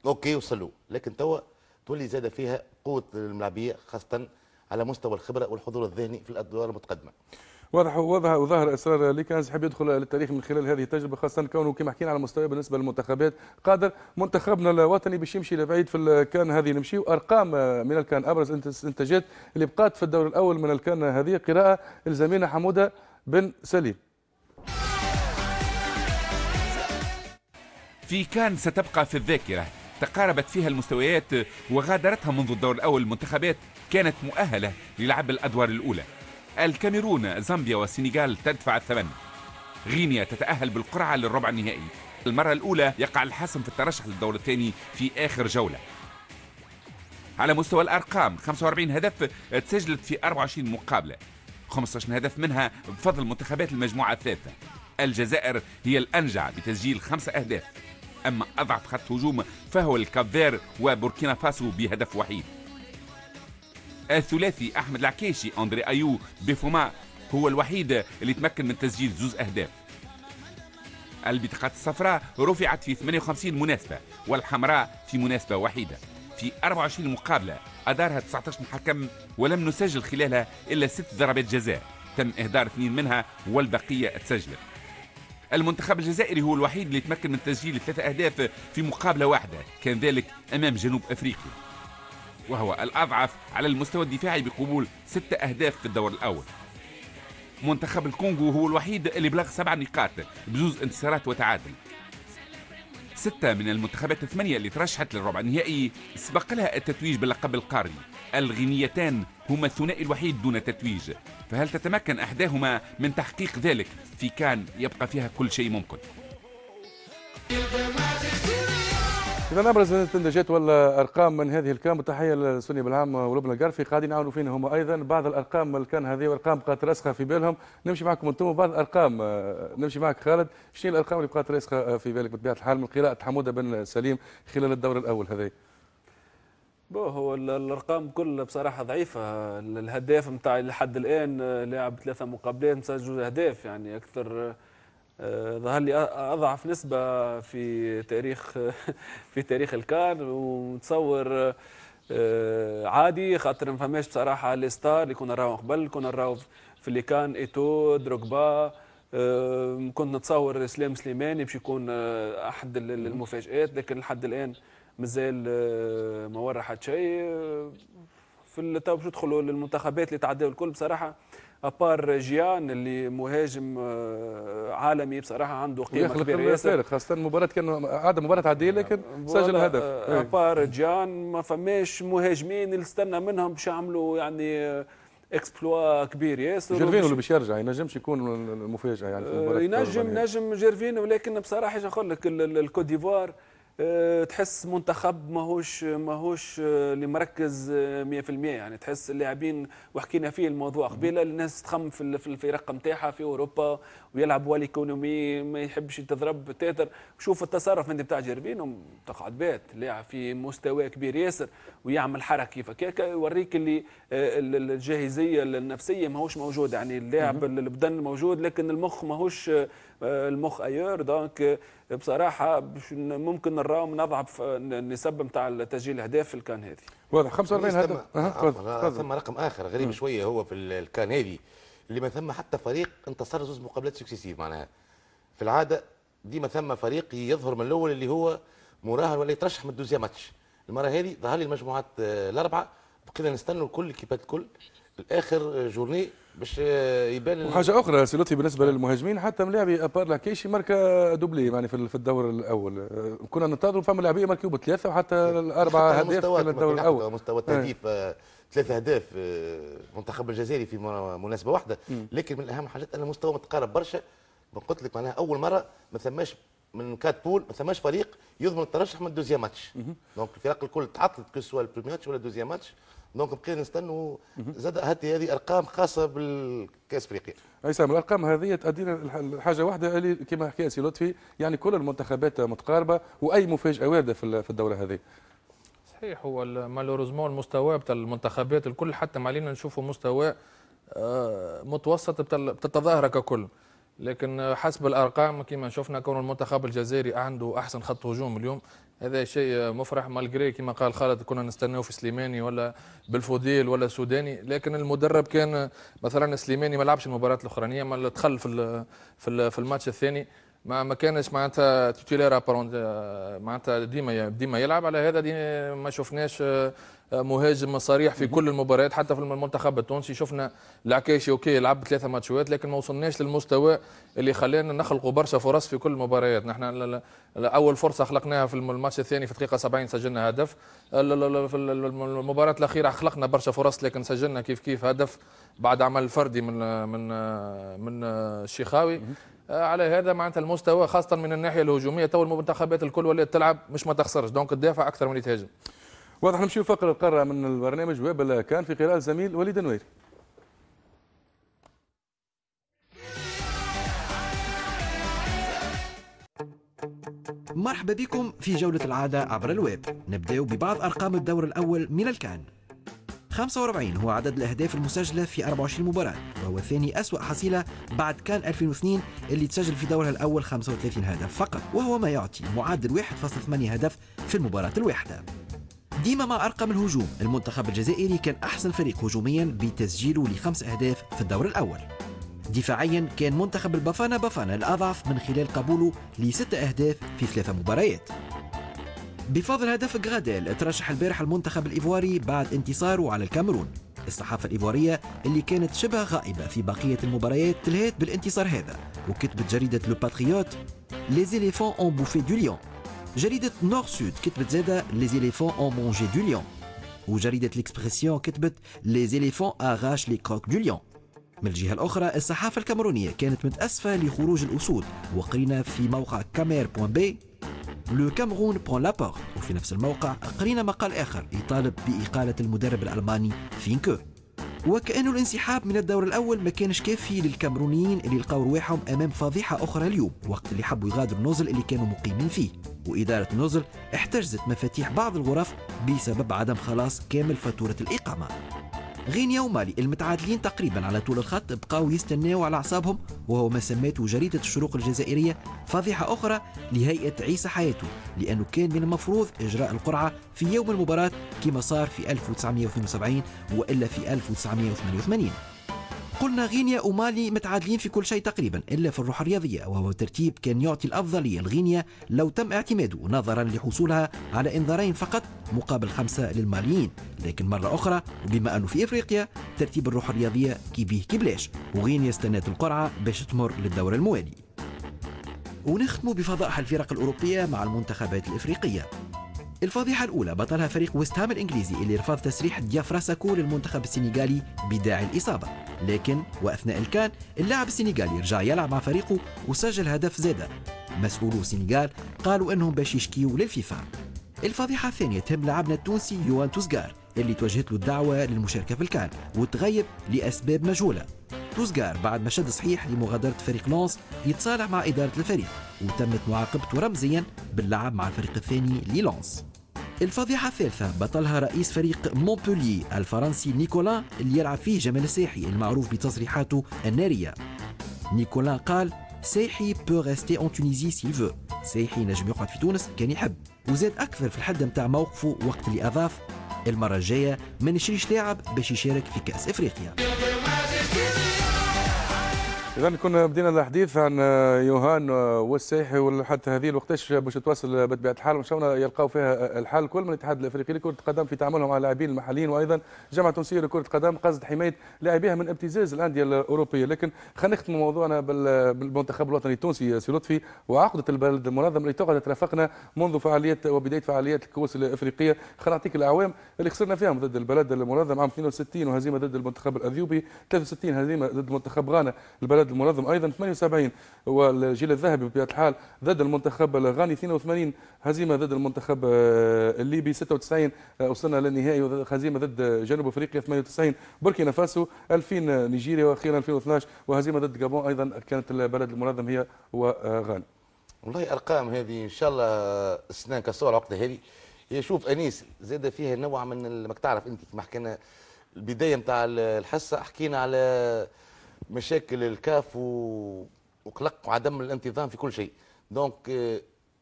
اوكي وصلوا لكن توا تولي زاد فيها قوه الملاعبيه خاصه على مستوى الخبره والحضور الذهني في الادوار المتقدمه واضح واضح وظهر اسرار ليكانز حاب يدخل للتاريخ من خلال هذه التجربه خاصه كونه كما حكينا على مستوى بالنسبه للمنتخبات قادر منتخبنا الوطني باش يمشي لبعيد في الكان هذه نمشي وارقام من الكان ابرز استنتاجات اللي بقات في الدور الاول من الكان هذه قراءه الزميله حموده بن سليم في كان ستبقى في الذاكره تقاربت فيها المستويات وغادرتها منذ الدور الأول المنتخبات كانت مؤهلة للعب الأدوار الأولى الكاميرون زامبيا والسنغال تدفع الثمن غينيا تتأهل بالقرعة للربع النهائي المرة الأولى يقع الحسم في الترشح للدور الثاني في آخر جولة على مستوى الأرقام 45 هدف تسجلت في 24 مقابلة 15 هدف منها بفضل منتخبات المجموعة الثالثة الجزائر هي الأنجع بتسجيل خمسة أهداف أما أضعف خط هجوم فهو الكافير وبوركينا فاسو بهدف وحيد الثلاثي أحمد العكيشي أندري أيو بفوما هو الوحيد اللي تمكن من تسجيل زوز أهداف البطاقات الصفراء رفعت في 58 مناسبة والحمراء في مناسبة وحيدة في 24 مقابلة أدارها 19 محكم ولم نسجل خلالها إلا ست ضربات جزاء تم إهدار اثنين منها والبقية تسجلت المنتخب الجزائري هو الوحيد اللي تمكن من تسجيل ثلاثة أهداف في مقابلة واحدة كان ذلك أمام جنوب أفريقيا وهو الأضعف على المستوى الدفاعي بقبول ستة أهداف في الدور الأول منتخب الكونغو هو الوحيد اللي بلغ سبع نقاط بجوز انتصارات وتعادل ستة من المنتخبات الثمانية اللي ترشحت للربع النهائي سبق لها التتويج باللقب القاري الغينيتان هما الثنائي الوحيد دون تتويج فهل تتمكن إحداهما من تحقيق ذلك في كان يبقى فيها كل شيء ممكن إذا أبرز الاستنتاجات والأرقام من هذه الكام وتحية لسوني بالعام ولبنى القرفي قاعدين يعاونوا فينا هما أيضا بعض الأرقام اللي كان هذه ارقام بقات راسخة في بالهم نمشي معكم أنتم بعض الأرقام نمشي معك خالد شنو الأرقام اللي بقات راسخة في بالك بطبيعة الحال من قراءة حمودة بن سليم خلال الدور الأول هذا بو هو الارقام كل بصراحه ضعيفه الهداف نتاع لحد الان لاعب ثلاثه مقابلات سجل اهداف يعني اكثر ظهر آه، لي اضعف نسبه في تاريخ في تاريخ الكار ونتصور آه، عادي خاطر ما فماش بصراحه لي ستار اللي كنا نراهم قبل كنا نراو في اللي كان ايتو دروغبا آه، كنت نتصور اسلام سليماني باش يكون احد المفاجات لكن لحد الان مازال ما ورا حد شيء في تو باش يدخلوا للمنتخبات اللي تعداوا الكل بصراحه ابار جيان اللي مهاجم آه، عالمي بصراحه عنده قيمه كبيره ياسر خاصه المباراه كان عاد مباراه عاديه لكن سجل هدف آه، إيه. ابار جيان ما فماش مهاجمين اللي استنى منهم باش يعملوا يعني اكسبلوا آه، كبير ياسر جيرفينو اللي باش يرجع ينجمش يكون المفاجاه يعني في المباراه ينجم نجم جيرفينو ولكن بصراحه ايش نقول لك الكوت ديفوار آه، تحس منتخب ماهوش ماهوش اللي مركز 100% يعني تحس اللاعبين وحكينا فيه الموضوع قبيله الناس تخم في الفرق نتاعها في اوروبا ويلعب والي كونومي ما يحبش يتضرب تاتر شوف التصرف انت بتاع جيرفينو تقعد بيت لاعب في مستوى كبير ياسر ويعمل حركه كيف هكاك يوريك اللي الجاهزيه النفسيه ماهوش موجوده يعني اللاعب البدن موجود لكن المخ ماهوش المخ ايور دونك بصراحه ممكن نراو نضعف النسب نتاع تسجيل الاهداف الكان هذه واضح 45 هدف ثم رقم اخر غريب شويه هو في الكان هذه اللي ما ثم حتى فريق انتصر زوز مقابلات سكسيسيف معناها في العاده ديما ثم فريق يظهر من الاول اللي هو مراهن ولا يترشح من الدوزيام ماتش المره هذه ظهر لي المجموعات آه، الاربعه بقينا نستنوا الكل كيبات الكل الاخر آه، جورني باش آه، يبان وحاجه اخرى سي لطفي بالنسبه للمهاجمين حتى ملاعبي ابار لاكيشي ماركا دوبلي يعني في الدور الاول آه، كنا ننتظروا فما لاعبيه ماركيو بثلاثه وحتى الاربعه اهداف في الدور الاول مستوى التهديف ثلاثة اهداف المنتخب الجزائري في مناسبه واحده لكن من اهم حاجات ان المستوى متقارب برشا قلت لك معناها اول مره ما ثماش من كات بول ما ثماش فريق يضمن الترشح من الدوزيام ماتش دونك الفرق الكل تعطلت كو سوا البريمير ماتش ولا الدوزيام ماتش دونك بقينا نستنوا زاد هاتي هذه ارقام خاصه بالكاس افريقيا. اي سامي الارقام هذه تادينا لحاجه واحده اللي كما حكى سي لطفي يعني كل المنتخبات متقاربه واي مفاجاه وارده في الدوره هذه. صحيح هو مالوروزمون المستوى بتاع المنتخبات الكل حتى ما علينا نشوفوا مستوى آه، متوسط بتاع التظاهره ككل. لكن حسب الارقام كما شفنا كون المنتخب الجزائري عنده احسن خط هجوم اليوم هذا شيء مفرح مالغري كما قال خالد كنا نستناو في سليماني ولا بالفوديل ولا سوداني لكن المدرب كان مثلا سليماني ما لعبش المباراه الاخرانيه ما دخل في في في الماتش الثاني ما ما كانش معناتها توتيلير معناتها ديما ديما يلعب على هذا دي ما شفناش مهاجم صريح في كل المباريات حتى في المنتخب التونسي شفنا العكاشي اوكي لعب ثلاثه ماتشات لكن ما وصلناش للمستوى اللي خلانا نخلقوا برشا فرص في كل المباريات نحن اول فرصه خلقناها في الماتش الثاني في دقيقه 70 سجلنا هدف في المباراه الاخيره خلقنا برشا فرص لكن سجلنا كيف كيف هدف بعد عمل فردي من من من الشيخاوي آه، على هذا معناتها المستوى خاصه من الناحيه الهجوميه تو المنتخبات الكل ولات تلعب مش ما تخسرش دونك تدافع اكثر من تهاجم واضح نمشيو فقرة القاره من البرنامج وابل كان في قراءة زميل وليد النويري مرحبا بكم في جولة العادة عبر الويب نبدأ ببعض أرقام الدور الأول من الكان 45 هو عدد الأهداف المسجلة في 24 مباراة وهو ثاني أسوأ حصيلة بعد كان 2002 اللي تسجل في دورها الأول 35 هدف فقط وهو ما يعطي معدل 1.8 هدف في المباراة الواحدة ديما مع أرقام الهجوم المنتخب الجزائري كان أحسن فريق هجوميا بتسجيله لخمس أهداف في الدور الأول دفاعيا كان منتخب البافانا بافانا الأضعف من خلال قبوله لست أهداف في ثلاثة مباريات بفضل هدف غاديل ترشح البارح المنتخب الإيفواري بعد انتصاره على الكاميرون الصحافة الإيفوارية اللي كانت شبه غائبة في بقية المباريات تلهيت بالانتصار هذا وكتبت جريدة لو باتريوت لي زيليفون اون بوفي دو ليون جريدة نور سود كتبت زادة لي زيليفون اون مونجي دو ليون وجريدة ليكسبرسيون كتبت لي زيليفون اغاش لي كوك دو ليون من الجهة الأخرى الصحافة الكاميرونية كانت متأسفة لخروج الأسود وقرينا في موقع كامير بوان بي لو كامرون بون لابورت وفي نفس الموقع قرينا مقال آخر يطالب بإقالة المدرب الألماني فينكو وكأنه الانسحاب من الدور الأول ما كانش كافي للكاميرونيين اللي لقاو رواحهم أمام فضيحة أخرى اليوم وقت اللي حبوا يغادروا النوزل اللي كانوا مقيمين فيه وإدارة النوزل احتجزت مفاتيح بعض الغرف بسبب عدم خلاص كامل فاتورة الإقامة غينيا ومالي المتعادلين تقريبا على طول الخط بقاو يستناو على اعصابهم وهو ما سماته جريده الشروق الجزائريه فضيحه اخرى لهيئه عيسى حياته لانه كان من المفروض اجراء القرعه في يوم المباراه كما صار في 1972 والا في 1988 قلنا غينيا ومالي متعادلين في كل شيء تقريبا إلا في الروح الرياضية وهو ترتيب كان يعطي الأفضلية لغينيا لو تم اعتماده نظرا لحصولها على إنذارين فقط مقابل خمسة للماليين لكن مرة أخرى بما أنه في إفريقيا ترتيب الروح الرياضية كي بيه كي بلاش وغينيا استنات القرعة باش تمر للدور الموالي ونختم بفضائح الفرق الأوروبية مع المنتخبات الإفريقية الفضيحة الأولى بطلها فريق ويست هام الإنجليزي اللي رفض تسريح ديافرا ساكو للمنتخب السنغالي بداعي الإصابة لكن وأثناء الكان اللاعب السنغالي رجع يلعب مع فريقه وسجل هدف زيادة مسؤولو السنغال قالوا أنهم باش يشكيوا للفيفا الفضيحة الثانية تهم لاعبنا التونسي يوان توزغار اللي توجهت له الدعوة للمشاركة في الكان وتغيب لأسباب مجهولة توزغار بعد ما شد صحيح لمغادرة فريق لونس يتصالح مع إدارة الفريق وتمت معاقبته رمزيا باللعب مع الفريق الثاني للونس الفضيحة الثالثة بطلها رئيس فريق مونبولي الفرنسي نيكولا اللي يلعب فيه جمال الساحي المعروف بتصريحاته النارية نيكولا قال سيحي بو غيستي اون تونيزي سي فو سيحي نجم يقعد في تونس كان يحب وزاد أكثر في الحد متاع موقفه وقت اللي أضاف المرة الجاية ما نشريش لاعب باش يشارك في كأس إفريقيا اذا كنا بدينا الحديث عن يوهان والسيحي وحتى هذه الوقتاش باش تواصل بطبيعه الحال وان شاء الله يلقاو فيها الحل كل من الاتحاد الافريقي لكره القدم في تعاملهم مع اللاعبين المحليين وايضا جامعه التونسيه لكره القدم قصد حمايه لاعبيها من ابتزاز الانديه الاوروبيه لكن خلينا نختم موضوعنا بالمنتخب الوطني التونسي سي لطفي وعقده البلد المنظم اللي تقعد ترافقنا منذ فعاليه وبدايه فعاليات الكؤوس الافريقيه خلينا نعطيك الاعوام اللي خسرنا فيهم ضد البلد المنظم عام 62 وهزيمه ضد المنتخب الاثيوبي 63 هزيمه ضد منتخب غانا البلد البلد المنظم ايضا 78 والجيل الذهبي بطبيعه الحال ضد المنتخب الغاني 82 هزيمه ضد المنتخب آه، الليبي 96 آه، وصلنا للنهائي هزيمه ضد جنوب افريقيا 98 بوركينا فاسو 2000 آه، نيجيريا واخيرا 2012 وهزيمه ضد جابون ايضا كانت البلد المنظم هي وغاني والله ارقام هذه ان شاء الله السنه كسور عقده هذه هي شوف انيس زاد فيها نوع من ما تعرف انت كما حكينا البدايه نتاع الحصه حكينا على مشاكل الكاف و... وقلق وعدم الانتظام في كل شيء دونك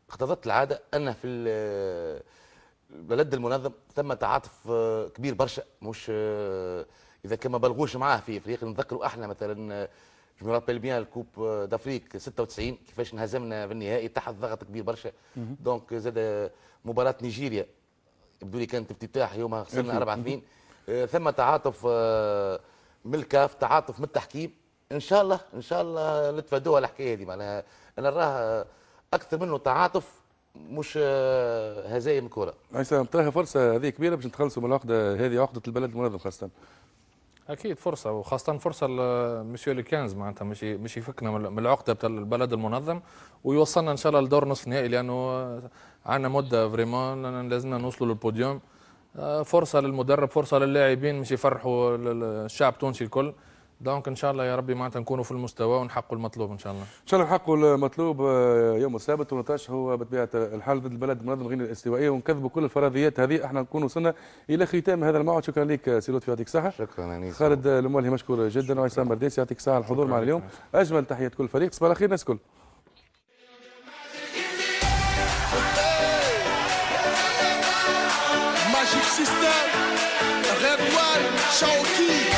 اقتضت آه، العاده ان في البلد المنظم ثم تعاطف آه، كبير برشا مش آه، اذا كان ما بلغوش معاه في افريقيا نتذكروا احنا مثلا جو رابيل بيان الكوب دافريك 96 كيفاش انهزمنا في النهائي تحت ضغط كبير برشا دونك زاد مباراه نيجيريا يبدو لي كانت افتتاح يومها خسرنا 4 2 ثم تعاطف من الكاف تعاطف من التحكيم ان شاء الله ان شاء الله نتفادوها الحكايه دي معناها انا نراها اكثر منه تعاطف مش هزايم كره. عيسى تراها فرصه هذه كبيره باش نتخلصوا من العقده هذه عقده البلد المنظم خاصه. اكيد فرصه وخاصه فرصه لمسيو كانز معناتها مش مش يفكنا من العقده بتاع البلد المنظم ويوصلنا ان شاء الله لدور نصف نهائي لانه عندنا مده فريمون لازمنا نوصلوا للبوديوم آه، فرصه للمدرب فرصه للاعبين مش يفرحوا الشعب التونسي الكل دونك ان شاء الله يا ربي معناتها نكونوا في المستوى ونحقوا المطلوب ان شاء الله. ان شاء الله نحقوا المطلوب آه، يوم السبت 18 هو بطبيعه الحال ضد البلد منظمه غير الاستوائيه ونكذبوا كل الفرضيات هذه احنا نكون وصلنا الى ختام هذا الموعد شكرا لك آه، سي لطفي يعطيك الصحه. شكرا انيس خالد الموالي مشكور جدا وعصام برديس يعطيك الصحه الحضور معنا اليوم اجمل تحيه كل فريق صباح الخير الناس الكل. 兄弟。